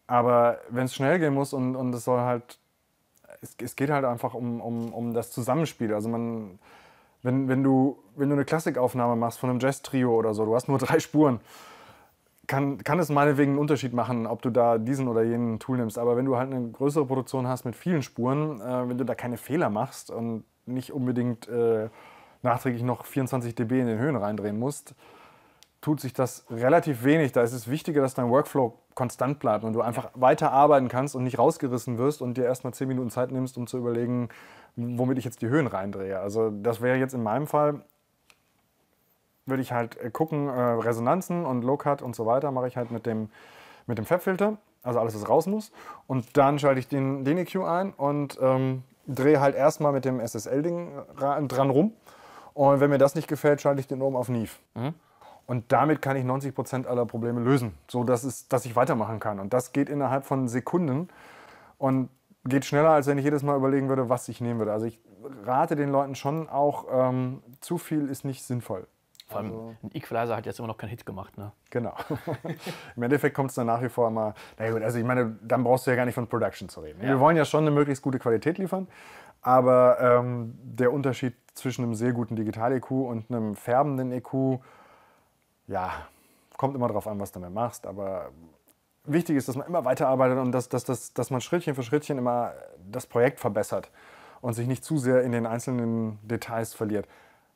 aber wenn es schnell gehen muss und, und es soll halt, es, es geht halt einfach um, um, um das Zusammenspiel. Also man, wenn, wenn, du, wenn du eine Klassikaufnahme machst von einem Jazz-Trio oder so, du hast nur drei Spuren, kann, kann es meinetwegen einen Unterschied machen, ob du da diesen oder jenen Tool nimmst. Aber wenn du halt eine größere Produktion hast mit vielen Spuren, äh, wenn du da keine Fehler machst und nicht unbedingt äh, nachträglich noch 24 dB in den Höhen reindrehen musst, tut sich das relativ wenig. Da ist es wichtiger, dass dein Workflow konstant bleibt und du einfach weiter arbeiten kannst und nicht rausgerissen wirst und dir erstmal 10 Minuten Zeit nimmst, um zu überlegen, womit ich jetzt die Höhen reindrehe. Also das wäre jetzt in meinem Fall, würde ich halt äh, gucken, äh, Resonanzen und Low-Cut und so weiter mache ich halt mit dem, mit dem Fab-Filter, also alles, was raus muss. Und dann schalte ich den, den EQ ein und ähm, drehe halt erstmal mit dem SSL-Ding dran rum. Und wenn mir das nicht gefällt, schalte ich den oben auf Neve. Mhm. Und damit kann ich 90 aller Probleme lösen, sodass es, dass ich weitermachen kann. Und das geht innerhalb von Sekunden und geht schneller, als wenn ich jedes Mal überlegen würde, was ich nehmen würde. Also ich rate den Leuten schon auch, ähm, zu viel ist nicht sinnvoll. Vor allem
also, ein Equalizer hat jetzt immer noch keinen Hit gemacht, ne?
Genau. Im Endeffekt kommt es dann nach wie vor immer, na gut, also ich meine, dann brauchst du ja gar nicht von Production zu reden. Ja. Wir wollen ja schon eine möglichst gute Qualität liefern, aber ähm, der Unterschied zwischen einem sehr guten Digital-EQ und einem färbenden EQ, ja, kommt immer darauf an, was du damit machst, aber wichtig ist, dass man immer weiterarbeitet und dass, dass, dass, dass man Schrittchen für Schrittchen immer das Projekt verbessert und sich nicht zu sehr in den einzelnen Details verliert.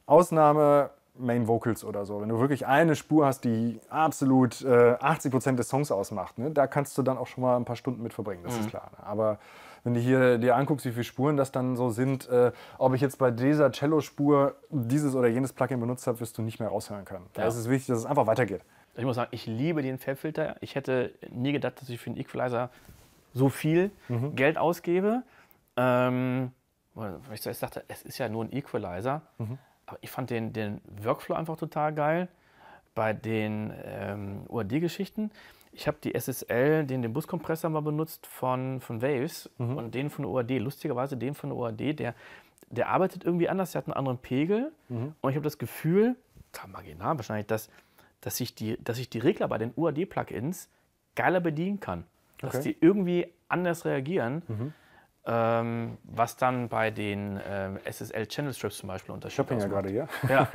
Ausnahme Main Vocals oder so. Wenn du wirklich eine Spur hast, die absolut äh, 80% des Songs ausmacht, ne, da kannst du dann auch schon mal ein paar Stunden mit verbringen, das mhm. ist klar. Ne? Aber wenn du hier dir anguckst, wie viele Spuren das dann so sind, äh, ob ich jetzt bei dieser Cello-Spur dieses oder jenes Plugin benutzt habe, wirst du nicht mehr raushören können. Ja. Da ist es wichtig, dass es einfach weitergeht.
Ich muss sagen, ich liebe den Fabfilter. Ich hätte nie gedacht, dass ich für einen Equalizer so viel mhm. Geld ausgebe. Ähm, weil ich zuerst dachte, es ist ja nur ein Equalizer. Mhm. Aber ich fand den, den Workflow einfach total geil. Bei den ähm, UAD-Geschichten, ich habe die SSL, den, den Buskompressor mal benutzt von, von Waves mhm. und den von OAD. Lustigerweise den von OAD, der, der arbeitet irgendwie anders, der hat einen anderen Pegel. Mhm. Und ich habe das Gefühl, klar, marginal wahrscheinlich, dass, dass, ich die, dass ich die Regler bei den UAD-Plugins geiler bedienen kann. Dass okay. die irgendwie anders reagieren. Mhm ähm, was dann bei den ähm, SSL Channel Strips zum Beispiel unterschiedlich ist. Shopping
ja gerade, ja? Ja.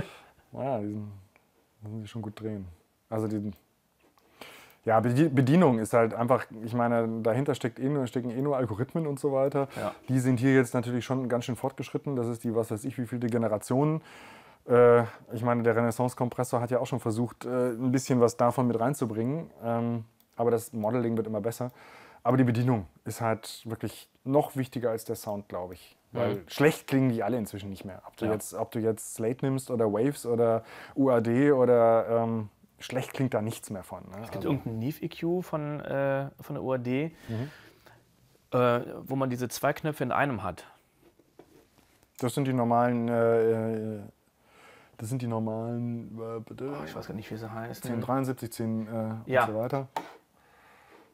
naja, die müssen sich schon gut drehen. Also die, ja, Bedienung ist halt einfach, ich meine, dahinter steckt eh nur, stecken eh nur Algorithmen und so weiter. Ja. Die sind hier jetzt natürlich schon ganz schön fortgeschritten. Das ist die, was weiß ich, wie viele Generationen. Äh, ich meine, der Renaissance-Kompressor hat ja auch schon versucht, äh, ein bisschen was davon mit reinzubringen. Ähm, aber das Modeling wird immer besser. Aber die Bedienung ist halt wirklich noch wichtiger als der Sound, glaube ich. Mhm. Weil mhm. schlecht klingen die alle inzwischen nicht mehr. Ob du, ja. jetzt, ob du jetzt Slate nimmst oder Waves oder UAD oder ähm, schlecht klingt da nichts mehr von. Ne? Es gibt also.
irgendeinen Neve-EQ von, äh, von der UAD, mhm. äh, wo man diese zwei Knöpfe in einem hat.
Das sind die normalen. Äh, äh das sind die normalen. Äh, bitte. Oh, ich weiß gar nicht, wie sie heißen. 1073, 10 äh, ja. und so weiter.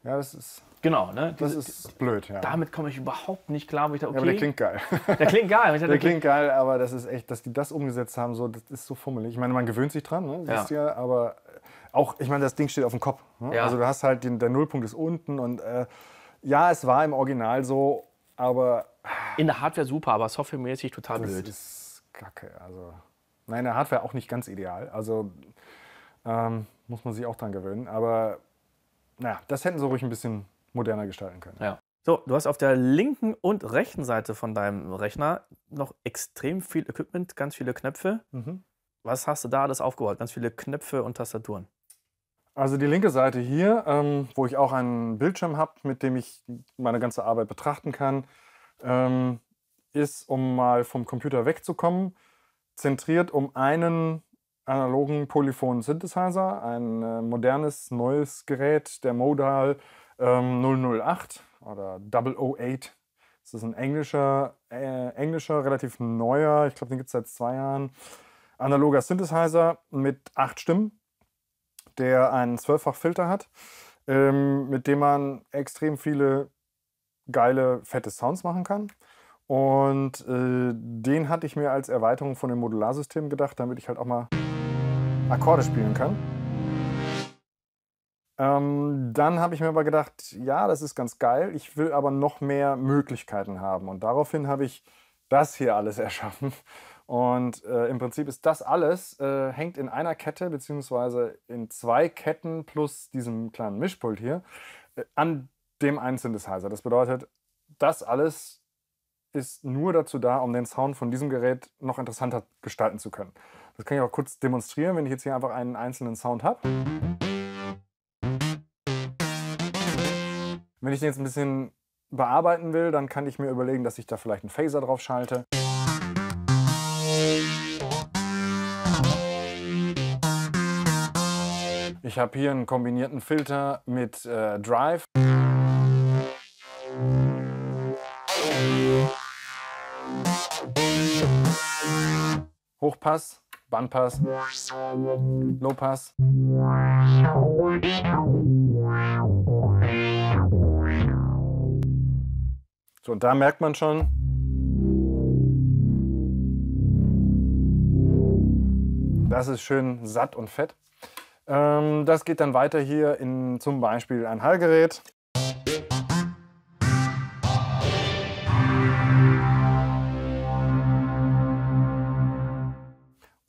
Ja, das ist. Genau, ne? Diese, das ist blöd, ja. Damit
komme ich überhaupt nicht klar, wo ich da, okay. Ja, aber der klingt geil. Der klingt geil. Dachte, der klingt
geil, aber das ist echt, dass die das umgesetzt haben, so, das ist so fummelig. Ich meine, man gewöhnt sich dran, ne? Siehst Ist ja, aber auch, ich meine, das Ding steht auf dem Kopf. Ne? Ja. Also du hast halt den, der Nullpunkt ist unten und äh, ja, es war im Original so, aber. In der Hardware super, aber softwaremäßig total das blöd. Das ist kacke. Also. Nein, in der Hardware auch nicht ganz ideal. Also ähm, muss man sich auch dran gewöhnen. Aber naja, das hätten sie ruhig ein bisschen moderner gestalten können.
Ja. So, du hast auf der linken und rechten Seite von deinem Rechner noch extrem viel Equipment, ganz viele Knöpfe.
Mhm. Was hast du da alles aufgebaut? Ganz viele Knöpfe und Tastaturen. Also die linke Seite hier, ähm, wo ich auch einen Bildschirm habe, mit dem ich meine ganze Arbeit betrachten kann, ähm, ist, um mal vom Computer wegzukommen, zentriert um einen analogen Polyphon-Synthesizer, ein äh, modernes, neues Gerät, der Modal ähm, 008 oder 008. Das ist ein englischer, äh, englischer relativ neuer, ich glaube, den gibt es seit zwei Jahren, analoger Synthesizer mit acht Stimmen, der einen Zwölffachfilter hat, ähm, mit dem man extrem viele geile, fette Sounds machen kann. Und äh, den hatte ich mir als Erweiterung von dem Modularsystem gedacht, damit ich halt auch mal... Akkorde spielen kann. Ähm, dann habe ich mir aber gedacht, ja, das ist ganz geil, ich will aber noch mehr Möglichkeiten haben. Und daraufhin habe ich das hier alles erschaffen. Und äh, im Prinzip ist das alles, äh, hängt in einer Kette, beziehungsweise in zwei Ketten plus diesem kleinen Mischpult hier, äh, an dem einen Synthesizer. Das bedeutet, das alles ist nur dazu da, um den Sound von diesem Gerät noch interessanter gestalten zu können. Das kann ich auch kurz demonstrieren, wenn ich jetzt hier einfach einen einzelnen Sound habe. Wenn ich den jetzt ein bisschen bearbeiten will, dann kann ich mir überlegen, dass ich da vielleicht einen Phaser drauf schalte. Ich habe hier einen kombinierten Filter mit äh, Drive. Hochpass. Bandpass, Lowpass. So, und da merkt man schon, das ist schön satt und fett. Ähm, das geht dann weiter hier in zum Beispiel ein Hallgerät.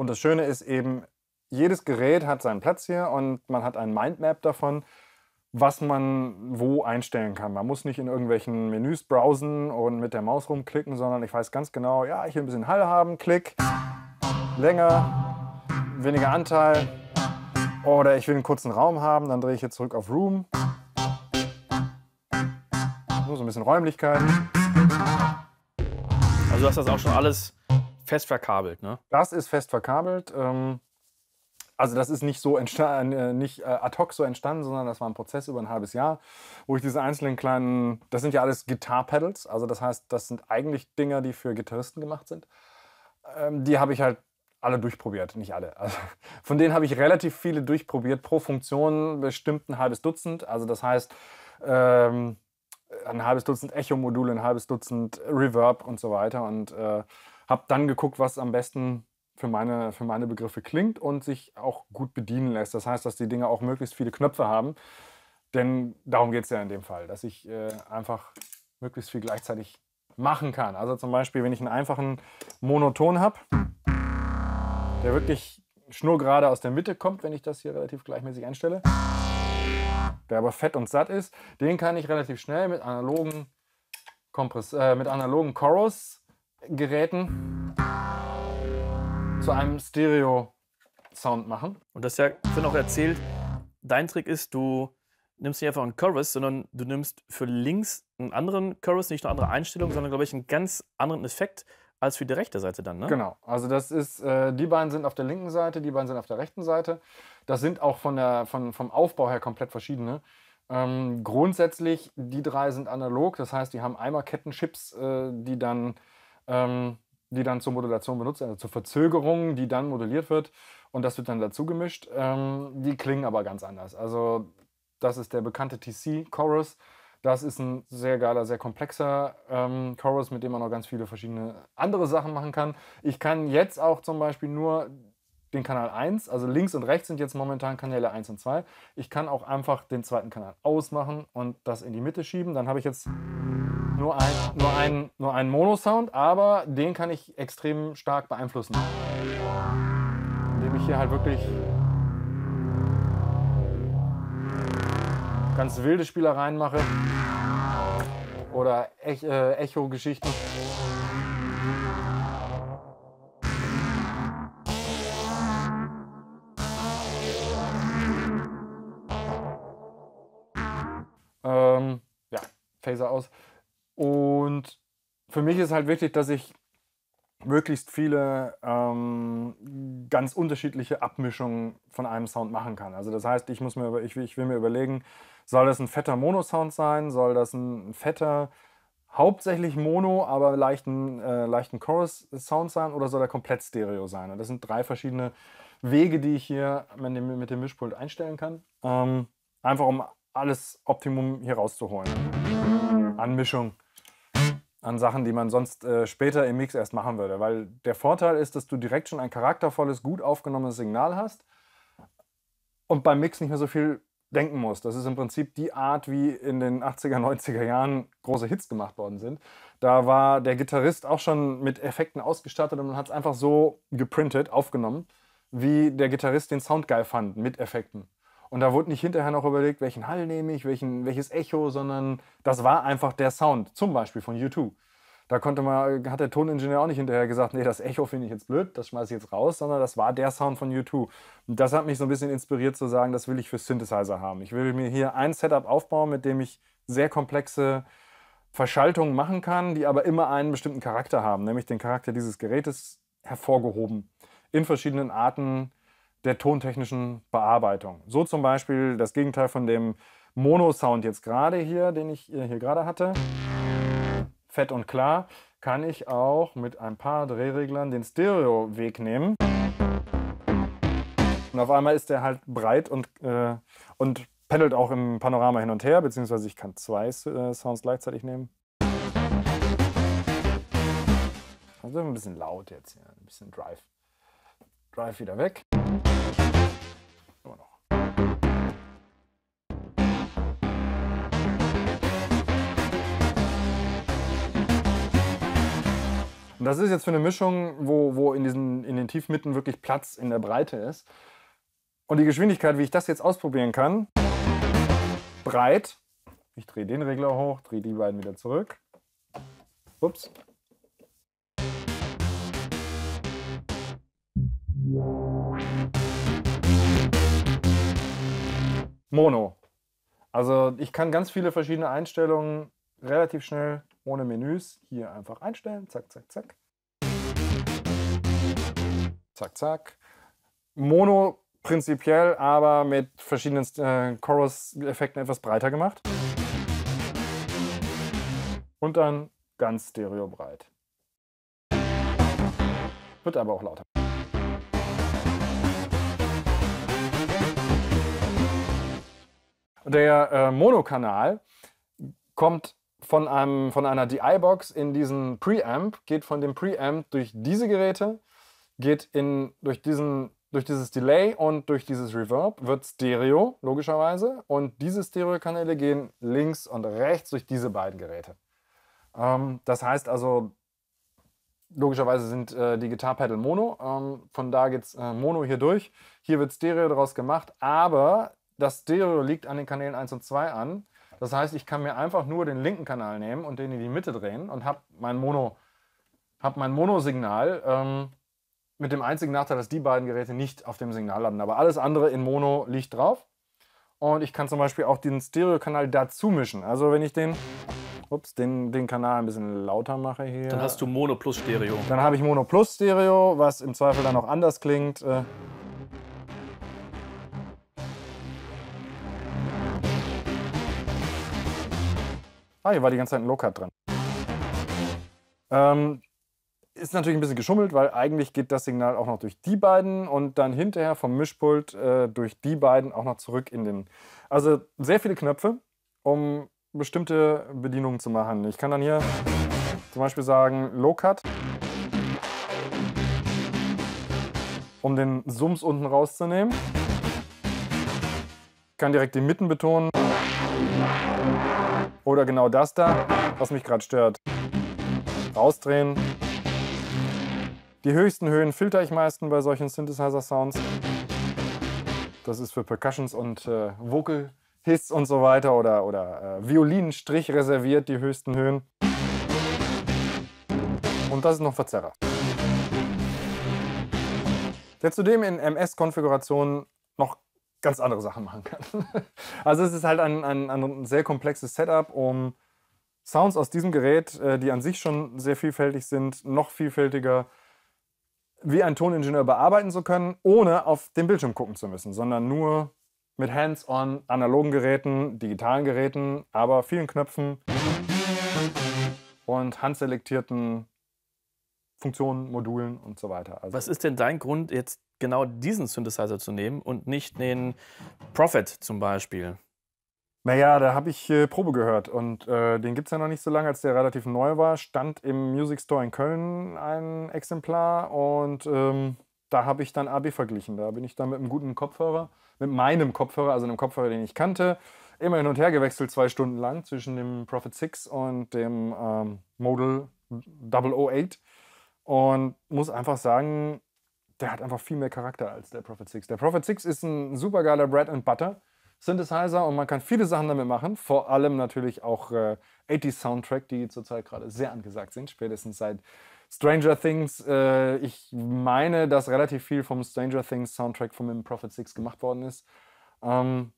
Und das Schöne ist eben, jedes Gerät hat seinen Platz hier und man hat ein Mindmap davon, was man wo einstellen kann. Man muss nicht in irgendwelchen Menüs browsen und mit der Maus rumklicken, sondern ich weiß ganz genau, ja, ich will ein bisschen Hall haben, Klick, länger, weniger Anteil oder ich will einen kurzen Raum haben, dann drehe ich jetzt zurück auf Room. So, so ein bisschen Räumlichkeit. Also du hast das auch schon alles
fest verkabelt, ne?
Das ist fest verkabelt. Ähm, also das ist nicht so entstanden, äh, nicht äh, ad hoc so entstanden, sondern das war ein Prozess über ein halbes Jahr, wo ich diese einzelnen kleinen, das sind ja alles Gitarre-Pedals, also das heißt, das sind eigentlich Dinger, die für Gitarristen gemacht sind. Ähm, die habe ich halt alle durchprobiert, nicht alle. Also, von denen habe ich relativ viele durchprobiert, pro Funktion bestimmt ein halbes Dutzend. Also das heißt, ähm, ein halbes Dutzend Echo-Module, ein halbes Dutzend Reverb und so weiter. Und äh, habe dann geguckt, was am besten für meine, für meine Begriffe klingt und sich auch gut bedienen lässt. Das heißt, dass die Dinge auch möglichst viele Knöpfe haben. Denn darum geht es ja in dem Fall, dass ich äh, einfach möglichst viel gleichzeitig machen kann. Also zum Beispiel, wenn ich einen einfachen Monoton habe, der wirklich schnurgerade aus der Mitte kommt, wenn ich das hier relativ gleichmäßig einstelle, der aber fett und satt ist, den kann ich relativ schnell mit analogen, Kompress äh, mit analogen Chorus Geräten zu einem Stereo-Sound machen. Und das ist ja Finn auch erzählt, dein Trick ist,
du nimmst nicht einfach einen Chorus, sondern du nimmst für links einen anderen Chorus, nicht nur andere Einstellung,
sondern, glaube ich, einen ganz anderen Effekt als für die rechte Seite dann, ne? Genau. Also das ist, äh, die beiden sind auf der linken Seite, die beiden sind auf der rechten Seite. Das sind auch von der, von, vom Aufbau her komplett verschiedene. Ähm, grundsätzlich, die drei sind analog, das heißt, die haben einmal Kettenchips, äh, die dann ähm, die dann zur Modulation benutzt, also zur Verzögerung, die dann modelliert wird. Und das wird dann dazu gemischt. Ähm, die klingen aber ganz anders. Also das ist der bekannte TC-Chorus. Das ist ein sehr geiler, sehr komplexer ähm, Chorus, mit dem man noch ganz viele verschiedene andere Sachen machen kann. Ich kann jetzt auch zum Beispiel nur den Kanal 1, also links und rechts sind jetzt momentan Kanäle 1 und 2. Ich kann auch einfach den zweiten Kanal ausmachen und das in die Mitte schieben. Dann habe ich jetzt nur, ein, nur, ein, nur einen Mono-Sound, aber den kann ich extrem stark beeinflussen. Indem ich hier halt wirklich ganz wilde Spielereien mache oder Ech äh, Echo-Geschichten. Phaser aus. Und für mich ist halt wichtig, dass ich möglichst viele ähm, ganz unterschiedliche Abmischungen von einem Sound machen kann. Also das heißt, ich, muss mir, ich, ich will mir überlegen, soll das ein fetter Mono-Sound sein? Soll das ein fetter, hauptsächlich Mono, aber leichten, äh, leichten Chorus-Sound sein? Oder soll er komplett Stereo sein? Und das sind drei verschiedene Wege, die ich hier mit dem, mit dem Mischpult einstellen kann. Ähm, einfach um alles Optimum hier rauszuholen. Anmischung an Sachen, die man sonst äh, später im Mix erst machen würde. Weil der Vorteil ist, dass du direkt schon ein charaktervolles, gut aufgenommenes Signal hast und beim Mix nicht mehr so viel denken musst. Das ist im Prinzip die Art, wie in den 80er, 90er Jahren große Hits gemacht worden sind. Da war der Gitarrist auch schon mit Effekten ausgestattet und man hat es einfach so geprintet, aufgenommen, wie der Gitarrist den Sound geil fand, mit Effekten. Und da wurde nicht hinterher noch überlegt, welchen Hall nehme ich, welchen, welches Echo, sondern das war einfach der Sound, zum Beispiel von U2. Da konnte man, hat der Toningenieur auch nicht hinterher gesagt, nee, das Echo finde ich jetzt blöd, das schmeiße ich jetzt raus, sondern das war der Sound von U2. Und das hat mich so ein bisschen inspiriert zu sagen, das will ich für Synthesizer haben. Ich will mir hier ein Setup aufbauen, mit dem ich sehr komplexe Verschaltungen machen kann, die aber immer einen bestimmten Charakter haben, nämlich den Charakter dieses Gerätes hervorgehoben. In verschiedenen Arten der tontechnischen Bearbeitung. So zum Beispiel das Gegenteil von dem Mono-Sound jetzt gerade hier, den ich äh, hier gerade hatte. Fett und klar kann ich auch mit ein paar Drehreglern den Stereo-Weg nehmen. Und auf einmal ist der halt breit und, äh, und pendelt auch im Panorama hin und her, beziehungsweise ich kann zwei äh, Sounds gleichzeitig nehmen. Also ein bisschen laut jetzt hier, ein bisschen Drive. Drive wieder weg. Und das ist jetzt für eine Mischung, wo, wo in, diesen, in den Tiefmitten wirklich Platz in der Breite ist. Und die Geschwindigkeit, wie ich das jetzt ausprobieren kann, breit. Ich drehe den Regler hoch, drehe die beiden wieder zurück. Ups. Mono. Also ich kann ganz viele verschiedene Einstellungen relativ schnell ohne Menüs hier einfach einstellen. Zack, zack, zack. Zack, zack. Mono prinzipiell, aber mit verschiedenen äh, Chorus-Effekten etwas breiter gemacht. Und dann ganz stereobreit. Wird aber auch lauter. Der äh, Monokanal kommt von, einem, von einer DI-Box in diesen Preamp, geht von dem Preamp durch diese Geräte, geht in, durch, diesen, durch dieses Delay und durch dieses Reverb, wird Stereo, logischerweise. Und diese Stereo-Kanäle gehen links und rechts durch diese beiden Geräte. Ähm, das heißt also, logischerweise sind äh, die Gitarre-Pedal Mono. Ähm, von da geht es äh, Mono hier durch. Hier wird Stereo daraus gemacht, aber das Stereo liegt an den Kanälen 1 und 2 an. Das heißt, ich kann mir einfach nur den linken Kanal nehmen und den in die Mitte drehen und habe mein Mono, habe mein Mono-Signal ähm, mit dem einzigen Nachteil, dass die beiden Geräte nicht auf dem Signal landen. Aber alles andere in Mono liegt drauf. Und ich kann zum Beispiel auch den Stereo-Kanal dazu mischen. Also wenn ich den, ups, den, den Kanal ein bisschen lauter mache hier. Dann hast du Mono plus Stereo. Dann habe ich Mono plus Stereo, was im Zweifel dann auch anders klingt. Äh, Ah, hier war die ganze Zeit ein Lowcut dran. Ähm, ist natürlich ein bisschen geschummelt, weil eigentlich geht das Signal auch noch durch die beiden und dann hinterher vom Mischpult äh, durch die beiden auch noch zurück in den. Also sehr viele Knöpfe, um bestimmte Bedienungen zu machen. Ich kann dann hier zum Beispiel sagen Low Cut, um den Sums unten rauszunehmen. Ich kann direkt die Mitten betonen. Oder genau das da, was mich gerade stört. Rausdrehen. Die höchsten Höhen filter ich meistens bei solchen Synthesizer-Sounds. Das ist für Percussions und äh, Vocal Hiss und so weiter oder, oder äh, Violinenstrich reserviert, die höchsten Höhen. Und das ist noch Verzerrer. Der zudem in MS-Konfigurationen ganz andere Sachen machen kann. also es ist halt ein, ein, ein, sehr komplexes Setup, um Sounds aus diesem Gerät, äh, die an sich schon sehr vielfältig sind, noch vielfältiger wie ein Toningenieur bearbeiten zu können, ohne auf den Bildschirm gucken zu müssen, sondern nur mit hands-on analogen Geräten, digitalen Geräten, aber vielen Knöpfen und handselektierten Funktionen, Modulen und so weiter. Also Was ist denn dein Grund, jetzt
genau diesen Synthesizer zu nehmen und nicht den Prophet zum Beispiel?
Naja, da habe ich äh, Probe gehört und äh, den gibt es ja noch nicht so lange, als der relativ neu war. Stand im Music Store in Köln ein Exemplar und ähm, da habe ich dann AB verglichen. Da bin ich dann mit einem guten Kopfhörer, mit meinem Kopfhörer, also einem Kopfhörer, den ich kannte, immer hin und her gewechselt, zwei Stunden lang zwischen dem Prophet 6 und dem ähm, Model 008 und muss einfach sagen, der hat einfach viel mehr Charakter als der Prophet Six. Der Prophet Six ist ein supergeiler Bread and Butter Synthesizer und man kann viele Sachen damit machen, vor allem natürlich auch äh, 80s Soundtrack, die zurzeit gerade sehr angesagt sind, spätestens seit Stranger Things. Äh, ich meine, dass relativ viel vom Stranger Things Soundtrack von dem Prophet Six gemacht worden ist. Ähm,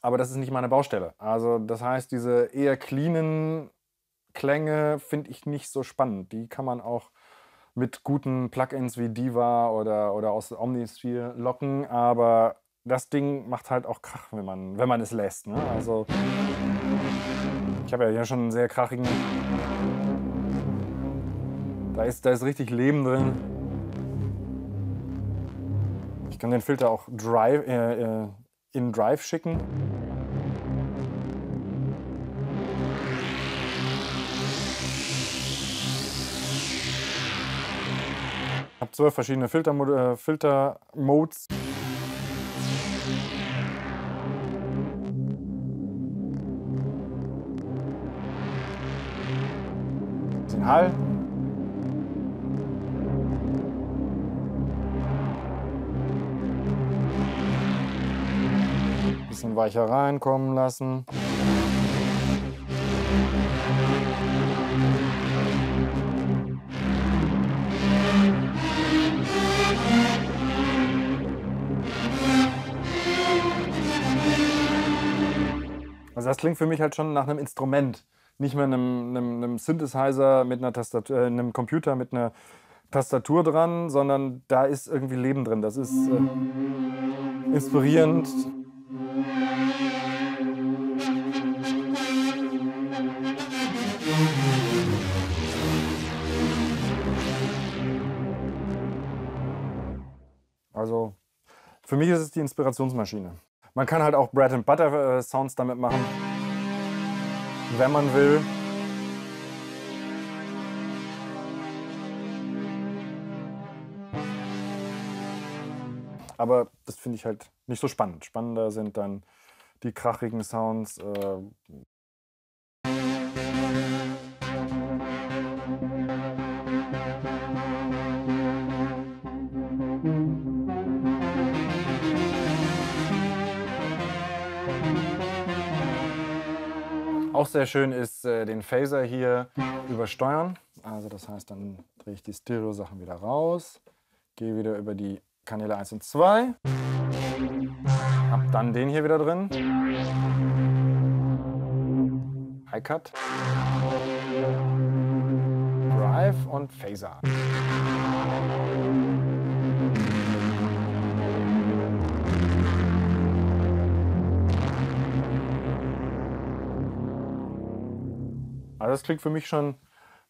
aber das ist nicht meine Baustelle. Also, das heißt, diese eher cleanen Klänge finde ich nicht so spannend. Die kann man auch mit guten Plugins wie Diva oder, oder aus Omnisphere locken, aber das Ding macht halt auch Krach, wenn man, wenn man es lässt. Ne? Also ich habe ja hier schon einen sehr krachigen. Da ist, da ist richtig Leben drin. Ich kann den Filter auch drive, äh, äh in Drive schicken. zwölf verschiedene äh, Filtermodes. Äh, den Hall. bisschen weicher reinkommen lassen. Also das klingt für mich halt schon nach einem Instrument, nicht mehr einem, einem, einem Synthesizer mit einer Tastatur, äh, einem Computer mit einer Tastatur dran, sondern da ist irgendwie Leben drin. Das ist äh, inspirierend. Also für mich ist es die Inspirationsmaschine. Man kann halt auch Bread and Butter äh, Sounds damit machen, wenn man will. Aber das finde ich halt nicht so spannend. Spannender sind dann die krachigen Sounds, äh, Auch sehr schön ist äh, den Phaser hier übersteuern. Also das heißt, dann drehe ich die Stereo-Sachen wieder raus, gehe wieder über die Kanäle 1 und 2, hab dann den hier wieder drin. High-Cut, Drive und Phaser. Also das klingt für mich schon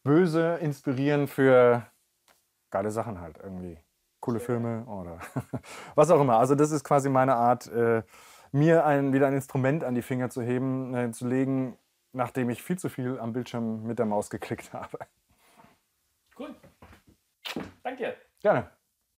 böse, inspirierend für geile Sachen halt irgendwie. Coole Filme oder was auch immer. Also das ist quasi meine Art, äh, mir ein, wieder ein Instrument an die Finger zu heben, äh, zu legen, nachdem ich viel zu viel am Bildschirm mit der Maus geklickt habe.
Cool. Danke
Gerne.